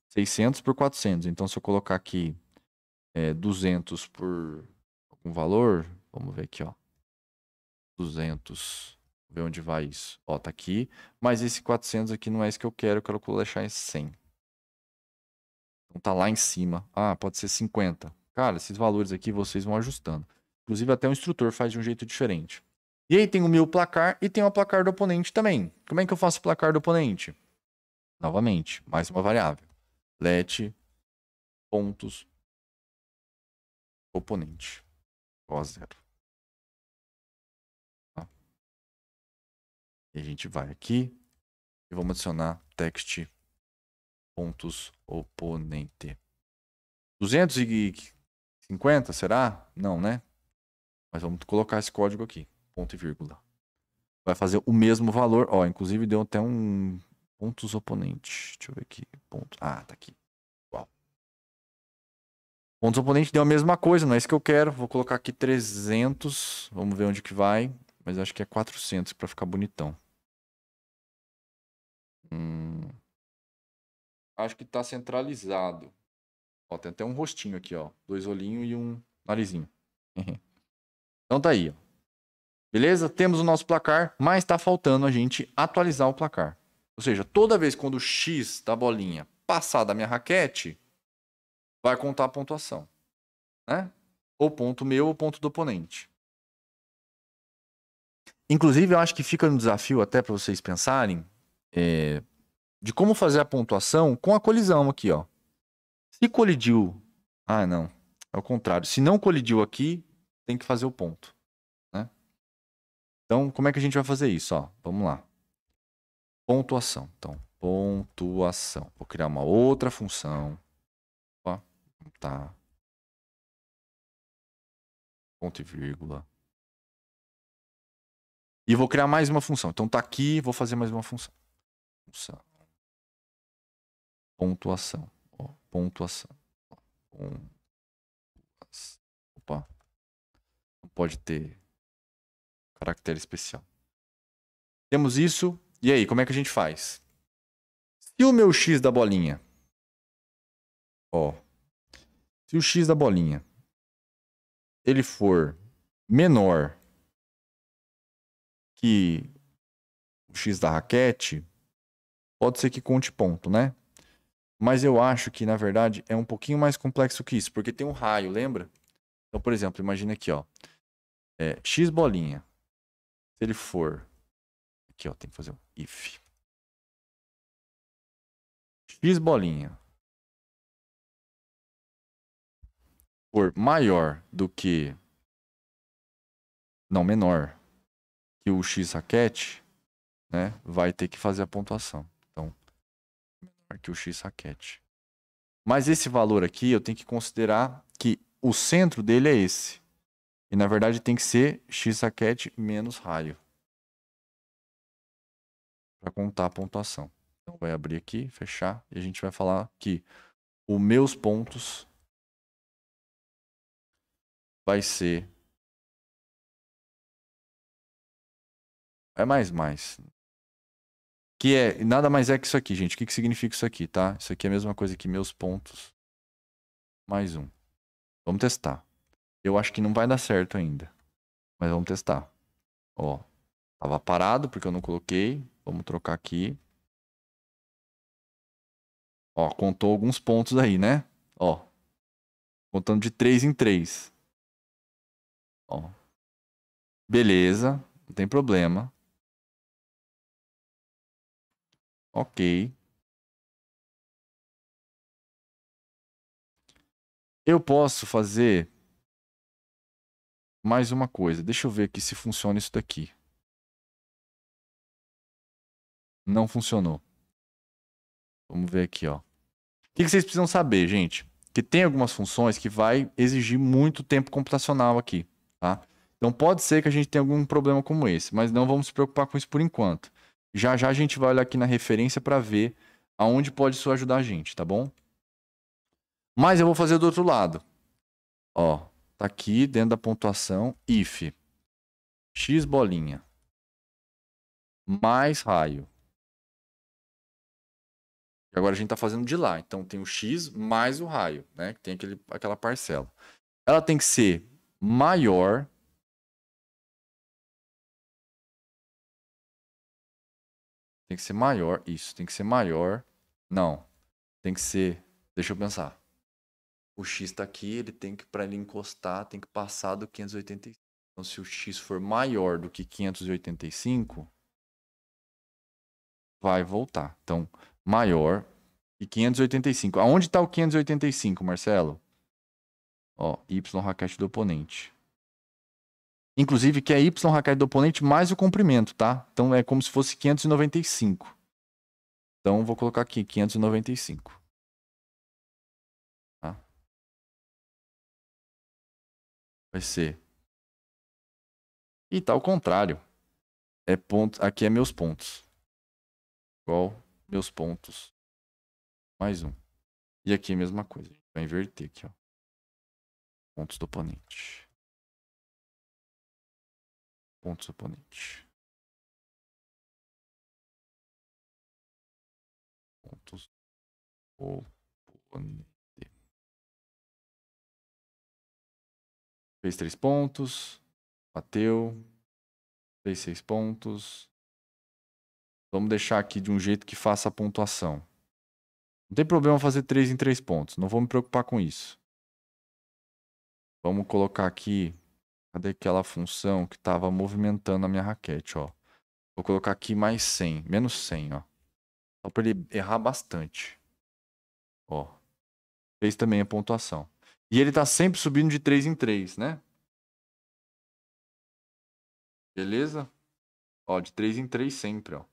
600 por 400. Então, se eu colocar aqui é, 200 por algum valor, vamos ver aqui, ó. 200 ver onde vai isso. Ó, tá aqui, mas esse 400 aqui não é esse que eu quero, eu quero deixar em 100. Então tá lá em cima. Ah, pode ser 50. Cara, esses valores aqui vocês vão ajustando. Inclusive até o instrutor faz de um jeito diferente. E aí tem o meu placar e tem o placar do oponente também. Como é que eu faço o placar do oponente? Novamente, mais uma variável. Let pontos
oponente igual a zero. E a gente vai aqui e vamos adicionar text
pontos oponente. 250, será? Não, né? Mas vamos colocar esse código aqui, ponto e vírgula. Vai fazer o mesmo valor, ó, inclusive deu até um pontos oponente. Deixa eu ver aqui, ponto. Ah, tá aqui. Uau. Pontos oponente deu a mesma coisa, não é isso que eu quero. Vou colocar aqui 300, vamos ver onde que vai, mas acho que é 400 para ficar bonitão. Hum. acho que está centralizado. Ó, tem até um rostinho aqui, ó. Dois olhinhos e um narizinho. [laughs] então tá aí, ó. Beleza? Temos o nosso placar, mas está faltando a gente atualizar o placar. Ou seja, toda vez quando o X da bolinha passar da minha raquete, vai contar a pontuação. Né? Ou ponto meu ou ponto do oponente. Inclusive, eu acho que fica no desafio até para vocês pensarem é, de como fazer a pontuação com a colisão aqui, ó. Se colidiu, ah não, é o contrário. Se não colidiu aqui, tem que fazer o ponto, né? Então, como é que a gente vai fazer isso? Ó, vamos lá. Pontuação. Então, pontuação. Vou criar uma outra função. Opa, tá.
Ponto e vírgula.
E vou criar mais uma função. Então tá aqui, vou fazer mais uma função. Pontuação. Ó, pontuação. Pontuação.
Opa. Não pode ter caractere especial. Temos isso. E aí, como é que a gente faz? Se o meu x da bolinha. Ó. Se o x da bolinha ele for menor
que o x da raquete, pode ser que conte ponto, né? Mas eu acho que, na verdade, é um pouquinho mais complexo que isso, porque tem um raio, lembra? Então, por exemplo, imagina aqui, ó. É, x bolinha.
Se ele for. Aqui, ó, tem que fazer um if. X bolinha. For
maior do que. Não, menor. Que o x raquete, né? Vai ter que fazer a pontuação que o X raquete. Mas esse valor aqui, eu tenho que considerar que o centro dele é esse. E, na verdade, tem que ser X raquete menos raio. Para contar a pontuação. Então, vai abrir aqui,
fechar. E a gente vai falar que os meus pontos vai ser
é mais mais. Que é nada mais é que isso aqui, gente. O que, que significa isso aqui, tá? Isso aqui é a mesma coisa que meus pontos. Mais um. Vamos testar. Eu acho que não vai dar certo ainda. Mas vamos testar. Ó, tava parado porque eu não coloquei. Vamos trocar aqui.
Ó, contou alguns pontos aí, né? Ó. Contando de 3 em 3. Ó. Beleza, não tem problema. Ok. Eu posso fazer mais uma coisa. Deixa eu ver aqui se funciona isso daqui. Não funcionou.
Vamos ver aqui, ó. O que vocês precisam saber, gente? Que tem algumas funções que vai exigir muito tempo computacional aqui, tá? Então pode ser que a gente tenha algum problema como esse, mas não vamos se preocupar com isso por enquanto. Já já a gente vai olhar aqui na referência para ver aonde pode isso ajudar a gente, tá bom? Mas eu vou fazer do outro lado. Ó, tá aqui dentro da pontuação if x bolinha
mais raio.
E agora a gente tá fazendo de lá, então tem o x mais o raio, né, que tem aquele, aquela parcela. Ela tem que ser maior
Tem que ser maior. Isso, tem que ser maior.
Não. Tem que ser. Deixa eu pensar. O x está aqui, ele tem que, para ele encostar, tem que passar do 585. Então, se o x for maior do que 585, vai voltar. Então, maior e 585. Aonde está o 585, Marcelo? Ó, y raquete do oponente. Inclusive, que é y raquete do oponente mais o comprimento, tá? Então é como se fosse 595. Então vou colocar aqui
595. Tá? Vai ser. E tá ao contrário. É ponto, aqui é meus pontos. Igual meus pontos. Mais um. E aqui é a mesma coisa. vai inverter aqui, ó. Pontos do oponente pontos oponente. Pontos oponente. Fez três pontos. Bateu. Fez seis
pontos. Vamos deixar aqui de um jeito que faça a pontuação. Não tem problema fazer três em três pontos. Não vou me preocupar com isso. Vamos colocar aqui Cadê aquela função que estava movimentando a minha raquete, ó? Vou colocar aqui mais 100, menos 100, ó. Só para ele errar bastante. Ó. Fez também a é pontuação. E ele tá sempre subindo
de 3 em 3, né? Beleza?
Ó, de 3 em 3 sempre, ó.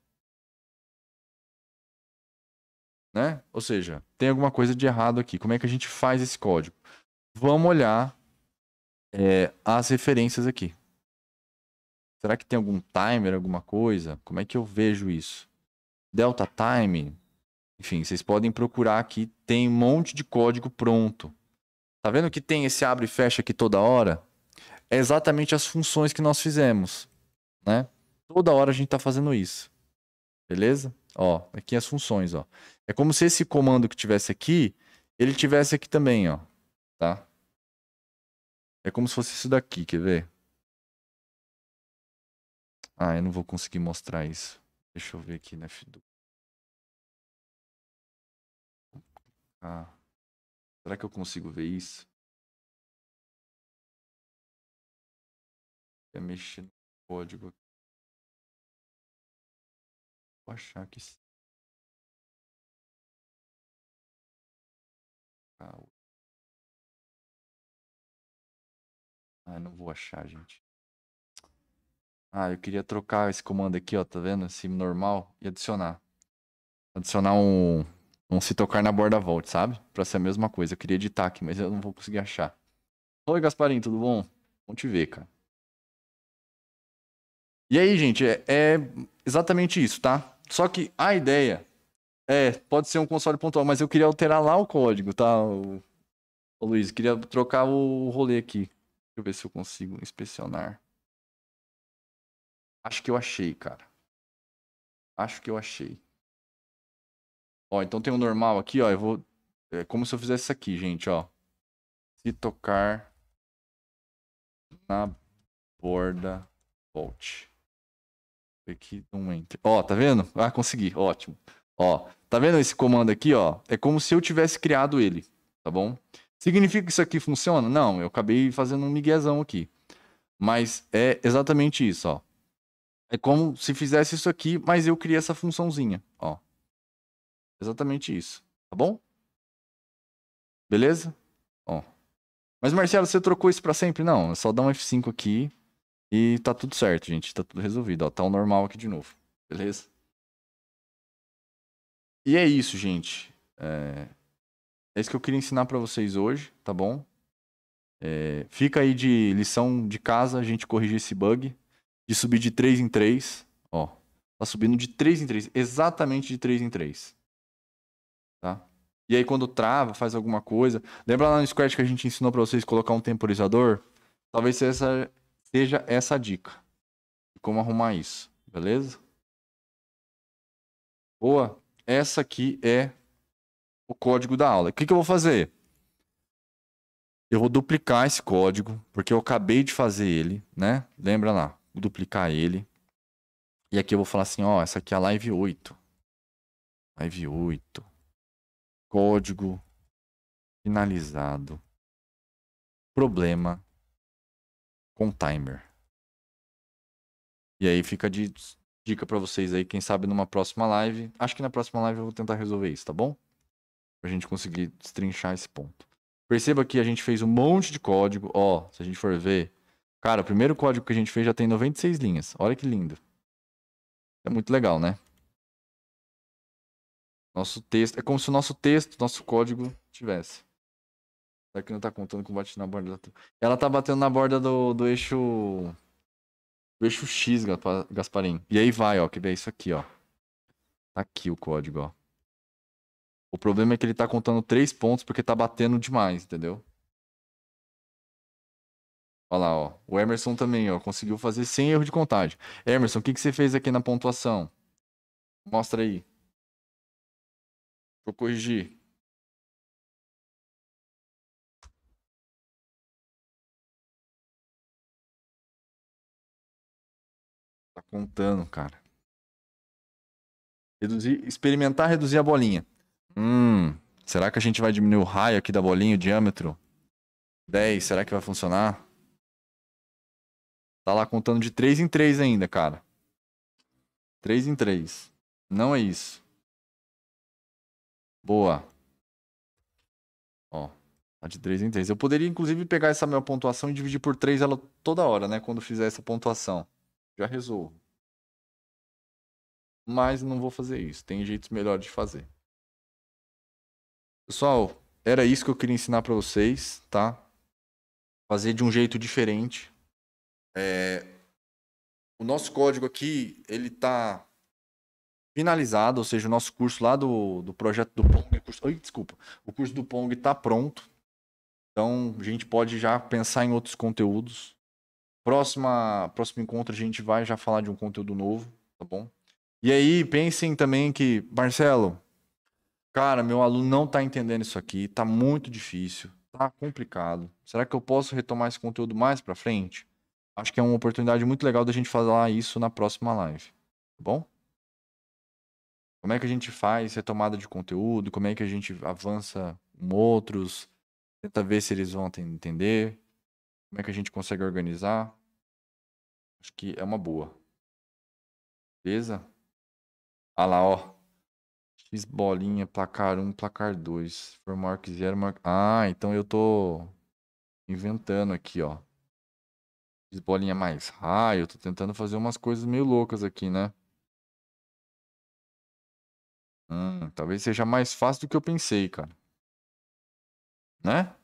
Né? Ou seja, tem alguma coisa de errado aqui. Como é que a gente faz esse código? Vamos olhar é, as referências aqui. Será que tem algum timer, alguma coisa? Como é que eu vejo isso? Delta Time. Enfim, vocês podem procurar aqui, tem um monte de código pronto. Tá vendo que tem esse abre e fecha aqui toda hora? É exatamente as funções que nós fizemos, né? Toda hora a gente está fazendo isso. Beleza? Ó, aqui as funções, ó. É como se esse comando que tivesse aqui, ele tivesse aqui também, ó, tá?
É como se fosse isso daqui, quer ver? Ah, eu não vou conseguir mostrar isso. Deixa eu ver aqui na F2. Ah, será que eu consigo ver isso? É mexer no código aqui. Vou achar que sim. Ah,
Ah, não vou achar, gente. Ah, eu queria trocar esse comando aqui, ó, tá vendo? Esse normal e adicionar. Adicionar um, um se tocar na borda volt, sabe? Pra ser a mesma coisa. Eu queria editar aqui, mas eu não vou conseguir achar. Oi, Gasparinho, tudo bom? Bom te ver, cara. E aí, gente, é, é exatamente isso, tá? Só que a ideia é, pode ser um console pontual, mas eu queria alterar lá o código, tá? O, o Luiz, queria trocar o rolê aqui eu ver se eu consigo inspecionar. Acho que eu achei, cara. Acho que eu achei. Ó, então tem um normal aqui, ó. Eu vou. É como se eu fizesse isso aqui, gente, ó. Se tocar na borda, volt. Aqui não entra. Ó, tá vendo? Ah, consegui. Ótimo. Ó, tá vendo esse comando aqui, ó? É como se eu tivesse criado ele, tá bom? Tá bom? Significa que isso aqui funciona? Não, eu acabei fazendo um miguezão aqui. Mas é exatamente isso, ó. É como se fizesse isso aqui, mas eu criei essa funçãozinha, ó. Exatamente isso, tá bom? Beleza? Ó. Mas Marcelo, você trocou isso para sempre? Não, é só dar um F5 aqui e tá tudo certo, gente. Tá tudo resolvido, ó. Tá o normal aqui de novo, beleza? E é isso, gente. É... É isso que eu queria ensinar para vocês hoje, tá bom? É, fica aí de lição de casa a gente corrigir esse bug de subir de 3 em 3. Ó, tá subindo de 3 em 3, exatamente de 3 em 3. Tá? E aí quando trava, faz alguma coisa. Lembra lá no Squared que a gente ensinou pra vocês colocar um temporizador? Talvez essa seja essa a dica. De como arrumar isso, beleza? Boa. Essa aqui é o código da aula. O que, que eu vou fazer? Eu vou duplicar esse código, porque eu acabei de fazer ele, né? Lembra lá, vou duplicar ele. E aqui eu vou falar assim, ó, essa aqui é a live 8. Live 8.
Código finalizado.
Problema com timer. E aí fica de dica para vocês aí, quem sabe numa próxima live. Acho que na próxima live eu vou tentar resolver isso, tá bom? Pra gente conseguir destrinchar esse ponto. Perceba que a gente fez um monte de código. Ó, se a gente for ver. Cara, o primeiro código que a gente fez já tem 96 linhas. Olha que lindo. É muito legal, né? Nosso texto. É como se o nosso texto, nosso código, tivesse. Será que não tá contando com bate na borda da... Ela tá batendo na borda do, do eixo. Do eixo X, Gasparim. E aí vai, ó. Que é isso aqui, ó. Tá aqui o código, ó. O problema é que ele tá contando três pontos porque tá batendo demais, entendeu? Olha lá, ó. O Emerson também, ó. Conseguiu fazer sem erro de contagem. Emerson, o que, que você fez aqui na pontuação? Mostra aí.
Vou corrigir. Tá contando,
cara. Reduzir, experimentar reduzir a bolinha. Hum, será que a gente vai diminuir o raio aqui da bolinha, o diâmetro? 10, será que vai funcionar? Tá lá contando de 3 em 3 ainda, cara.
3 em 3. Não é isso.
Boa. Ó, tá de 3 em 3. Eu poderia, inclusive, pegar essa minha pontuação e dividir por 3 ela toda hora, né? Quando fizer essa pontuação. Já resolvo. Mas não vou fazer isso. Tem jeitos melhores de fazer. Pessoal, era isso que eu queria ensinar para vocês, tá? Fazer de um jeito diferente. É... O nosso código aqui, ele tá finalizado, ou seja, o nosso curso lá do, do projeto do Pong, curso... desculpa, o curso do Pong tá pronto. Então, a gente pode já pensar em outros conteúdos. Próxima, próximo encontro a gente vai já falar de um conteúdo novo, tá bom? E aí, pensem também que, Marcelo, cara, meu aluno não está entendendo isso aqui, está muito difícil, está complicado. Será que eu posso retomar esse conteúdo mais para frente? Acho que é uma oportunidade muito legal da gente falar isso na próxima live, tá bom? Como é que a gente faz retomada de conteúdo? Como é que a gente avança com outros? Tenta ver se eles vão entender. Como é que a gente consegue organizar? Acho que é uma boa. Beleza? Ah lá, ó. X bolinha, placar 1, placar 2. For maior que zero, maior... Ah, então eu tô inventando aqui, ó. X bolinha mais raio. tô tentando fazer umas coisas meio loucas aqui, né? Hum, talvez seja mais fácil
do que eu pensei, cara. Né?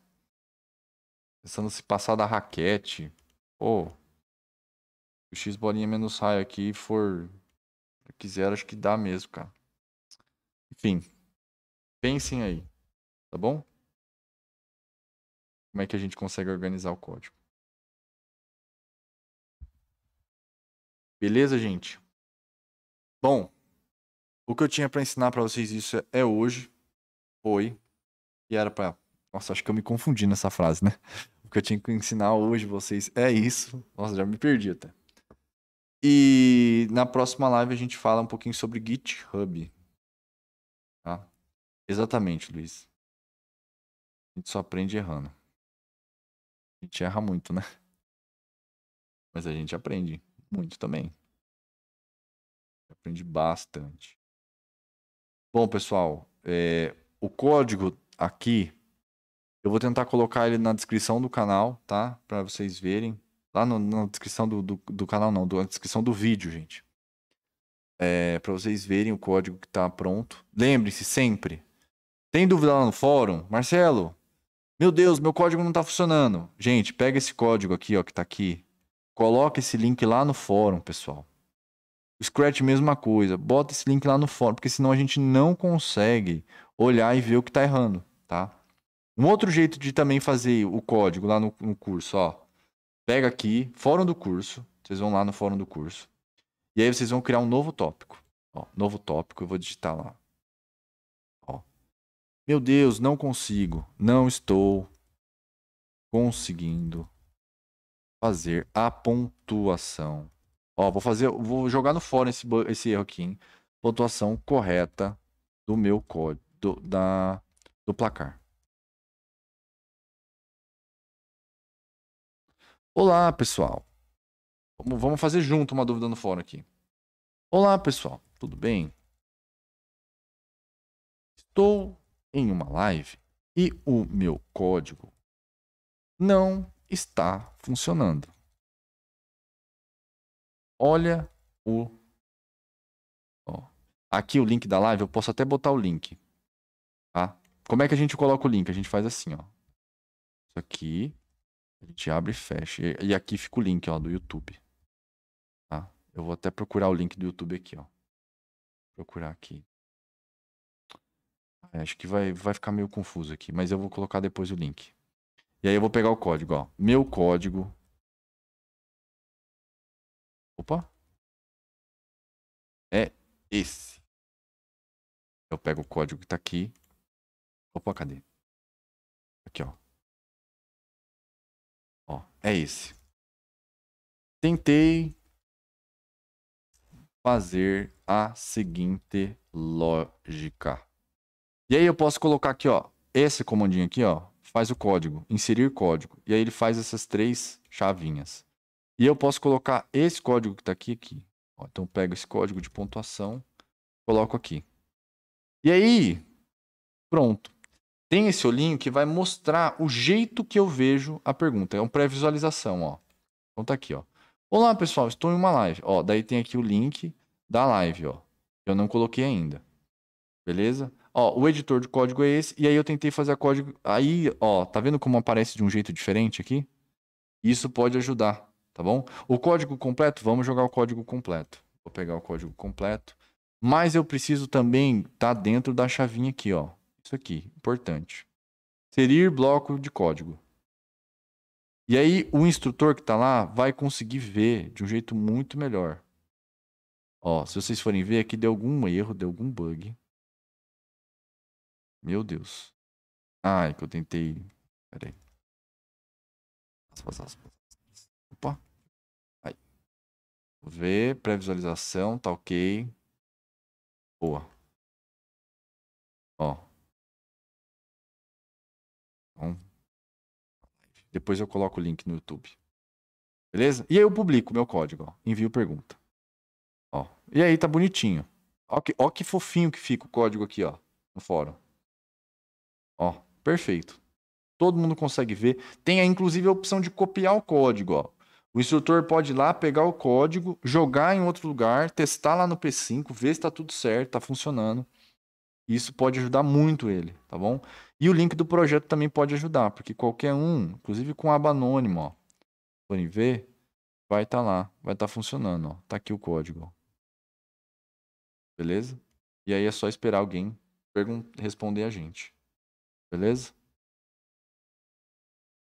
Pensando se
passar da raquete. Pô. Oh, o X bolinha menos raio aqui for. Quiser, acho que dá mesmo, cara. Enfim,
pensem aí, tá bom? Como é que a gente consegue organizar o código? Beleza, gente?
Bom, o que eu tinha para ensinar para vocês isso é hoje, foi, e era para nossa, acho que eu me confundi nessa frase, né? [laughs] O que eu tinha que ensinar hoje vocês é isso. Nossa, já me perdi até. E na próxima live a gente fala um pouquinho sobre GitHub.
Exatamente, Luiz. A gente só aprende errando. A gente erra muito, né? [laughs] Mas a gente aprende muito também.
Aprende bastante. Bom, pessoal, é, o código aqui, eu vou tentar colocar ele na descrição do canal, tá? Para vocês verem. Lá no, na descrição do, do, do canal, não, na descrição do vídeo, gente. É, para vocês verem o código que está pronto. Lembre-se sempre, tem dúvida lá no fórum? Marcelo, meu Deus, meu código não está funcionando. Gente, pega esse código aqui, ó, que está aqui. Coloca esse link lá no fórum, pessoal. O Scratch, mesma coisa. Bota esse link lá no fórum, porque senão a gente não consegue olhar e ver o que está errando, tá? Um outro jeito de também fazer o código lá no, no curso, ó. Pega aqui, fórum do curso. Vocês vão lá no fórum do curso. E aí vocês vão criar um novo tópico. Ó, novo tópico, eu vou digitar lá. Meu Deus, não consigo, não estou conseguindo fazer a pontuação. Ó, vou fazer, vou jogar no fórum esse, esse erro aqui, hein? Pontuação correta do meu código, do, da, do placar.
Olá, pessoal. Vamos fazer junto uma dúvida no fórum aqui. Olá, pessoal. Tudo bem? Estou em uma live e o meu código não está funcionando. Olha o.
Ó, aqui o link da live, eu posso até botar o link. Tá? Como é que a gente coloca o link? A gente faz assim, ó. Isso aqui. A gente abre e fecha. E aqui fica o link, ó, do YouTube. Tá? Eu vou até procurar o link do YouTube aqui, ó. Procurar aqui. É, acho que vai, vai ficar meio confuso aqui, mas eu vou colocar depois o link. E aí eu vou pegar o código, ó. Meu código.
Opa. É esse. Eu pego o código que tá aqui. Opa, cadê? Aqui, ó. Ó, é esse. Tentei
fazer a seguinte lógica. E aí eu posso colocar aqui, ó, esse comandinho aqui, ó, faz o código, inserir código. E aí ele faz essas três chavinhas. E eu posso colocar esse código que está aqui, aqui. Ó, então eu pego esse código de pontuação, coloco aqui. E aí, pronto. Tem esse olhinho que vai mostrar o jeito que eu vejo a pergunta. É uma pré-visualização, ó. Então tá aqui, ó. Olá, pessoal, estou em uma live. Ó, daí tem aqui o link da live, ó. Eu não coloquei ainda. Beleza? Ó, o editor de código é esse, e aí eu tentei fazer a código. Aí, ó, tá vendo como aparece de um jeito diferente aqui? Isso pode ajudar, tá bom? O código completo, vamos jogar o código completo. Vou pegar o código completo. Mas eu preciso também estar tá dentro da chavinha aqui, ó. Isso aqui, importante. Inserir bloco de código. E aí o instrutor que está lá vai conseguir ver de um jeito muito melhor. Ó, se vocês forem ver, aqui deu algum erro, deu algum bug.
Meu Deus. Ah, é que eu tentei. Pera aí. Aspas, aspas. Opa. Aí. Vou ver. Pré-visualização. Tá ok. Boa. Ó. Então. Depois eu coloco o
link no YouTube. Beleza? E aí eu publico meu código. Ó. Envio pergunta. Ó. E aí tá bonitinho. Ó que, ó que fofinho que fica o código aqui, ó. No fórum. Ó, perfeito. Todo mundo consegue ver. Tem inclusive a opção de copiar o código, ó. O instrutor pode ir lá pegar o código, jogar em outro lugar, testar lá no P5, ver se está tudo certo, está funcionando. Isso pode ajudar muito ele, tá bom? E o link do projeto também pode ajudar, porque qualquer um, inclusive com aba anônima, ó, podem ver, vai estar tá lá, vai estar tá funcionando, ó. Tá aqui o código. Beleza? E aí é só esperar alguém responder
a gente. Beleza?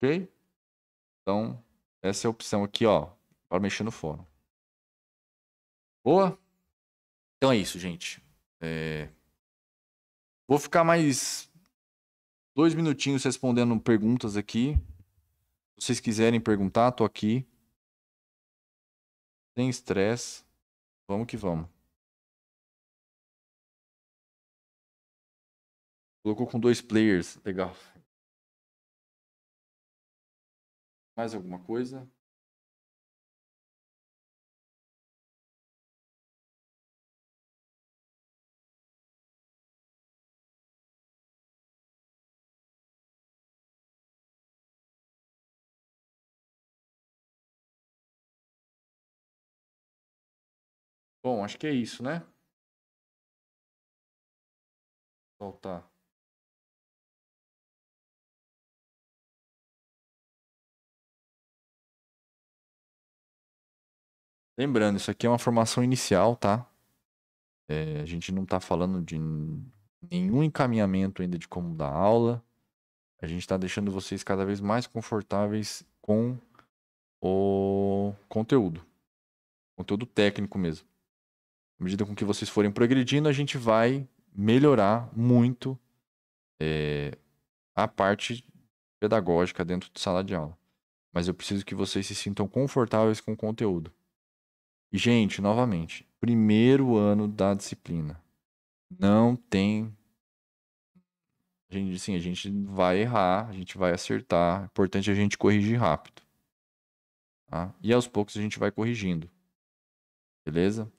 Ok? Então, essa é a opção aqui, ó, para mexer no fórum.
Boa? Então é isso, gente. É... Vou ficar mais dois minutinhos respondendo perguntas aqui. Se vocês quiserem perguntar, tô aqui. Sem estresse.
Vamos que vamos. Colocou com dois players. Legal. Mais alguma coisa? Bom, acho que é isso, né? Voltar. Lembrando, isso aqui é uma formação inicial,
tá? É, a gente não está falando de nenhum encaminhamento ainda de como dar aula. A gente está deixando vocês cada vez mais confortáveis com o conteúdo. Conteúdo técnico mesmo. À medida com que vocês forem progredindo, a gente vai melhorar muito é, a parte pedagógica dentro de sala de aula. Mas eu preciso que vocês se sintam confortáveis com o conteúdo. Gente, novamente, primeiro ano da disciplina. Não tem. A gente, assim, a gente vai errar, a gente vai acertar. É importante a gente corrigir rápido. Tá? E aos poucos a gente vai corrigindo. Beleza? O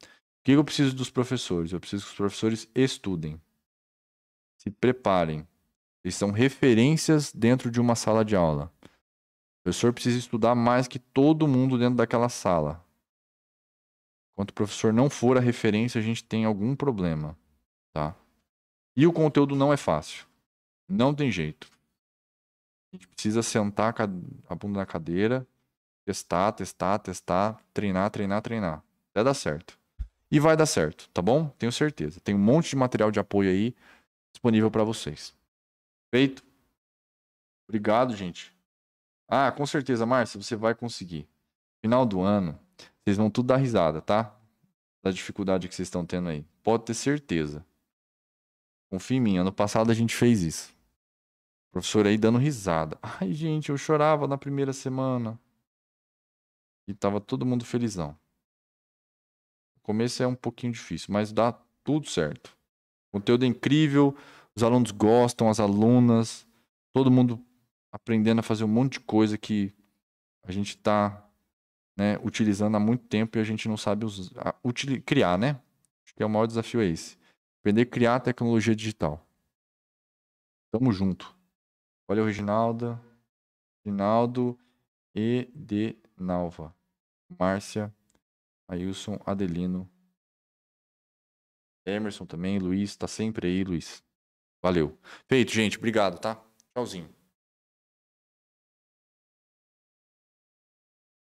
que eu preciso dos professores? Eu preciso que os professores estudem. Se preparem. Eles são referências dentro de uma sala de aula. O professor precisa estudar mais que todo mundo dentro daquela sala. Enquanto o professor não for a referência, a gente tem algum problema, tá? E o conteúdo não é fácil. Não tem jeito. A gente precisa sentar a bunda na cadeira, testar, testar, testar, treinar, treinar, treinar. Até dar certo. E vai dar certo, tá bom? Tenho certeza. Tem um monte de material de apoio aí disponível para vocês. Feito? Obrigado, gente. Ah, com certeza, Márcia, você vai conseguir. Final do ano, vocês vão tudo dar risada, tá? Da dificuldade que vocês estão tendo aí. Pode ter certeza. Confia em mim, ano passado a gente fez isso. O professor aí dando risada. Ai, gente, eu chorava na primeira semana. E tava todo mundo felizão. O começo é um pouquinho difícil, mas dá tudo certo. conteúdo é incrível, os alunos gostam, as alunas, todo mundo aprendendo a fazer um monte de coisa que a gente tá né, utilizando há muito tempo e a gente não sabe usar, criar, né? Acho que é o maior desafio é esse. Aprender a criar a tecnologia digital. Tamo junto. Valeu, Reginalda. Reginaldo e de Nalva. Márcia, Ailson, Adelino. Emerson também, Luiz, tá sempre aí, Luiz. Valeu.
Feito, gente. Obrigado, tá? Tchauzinho.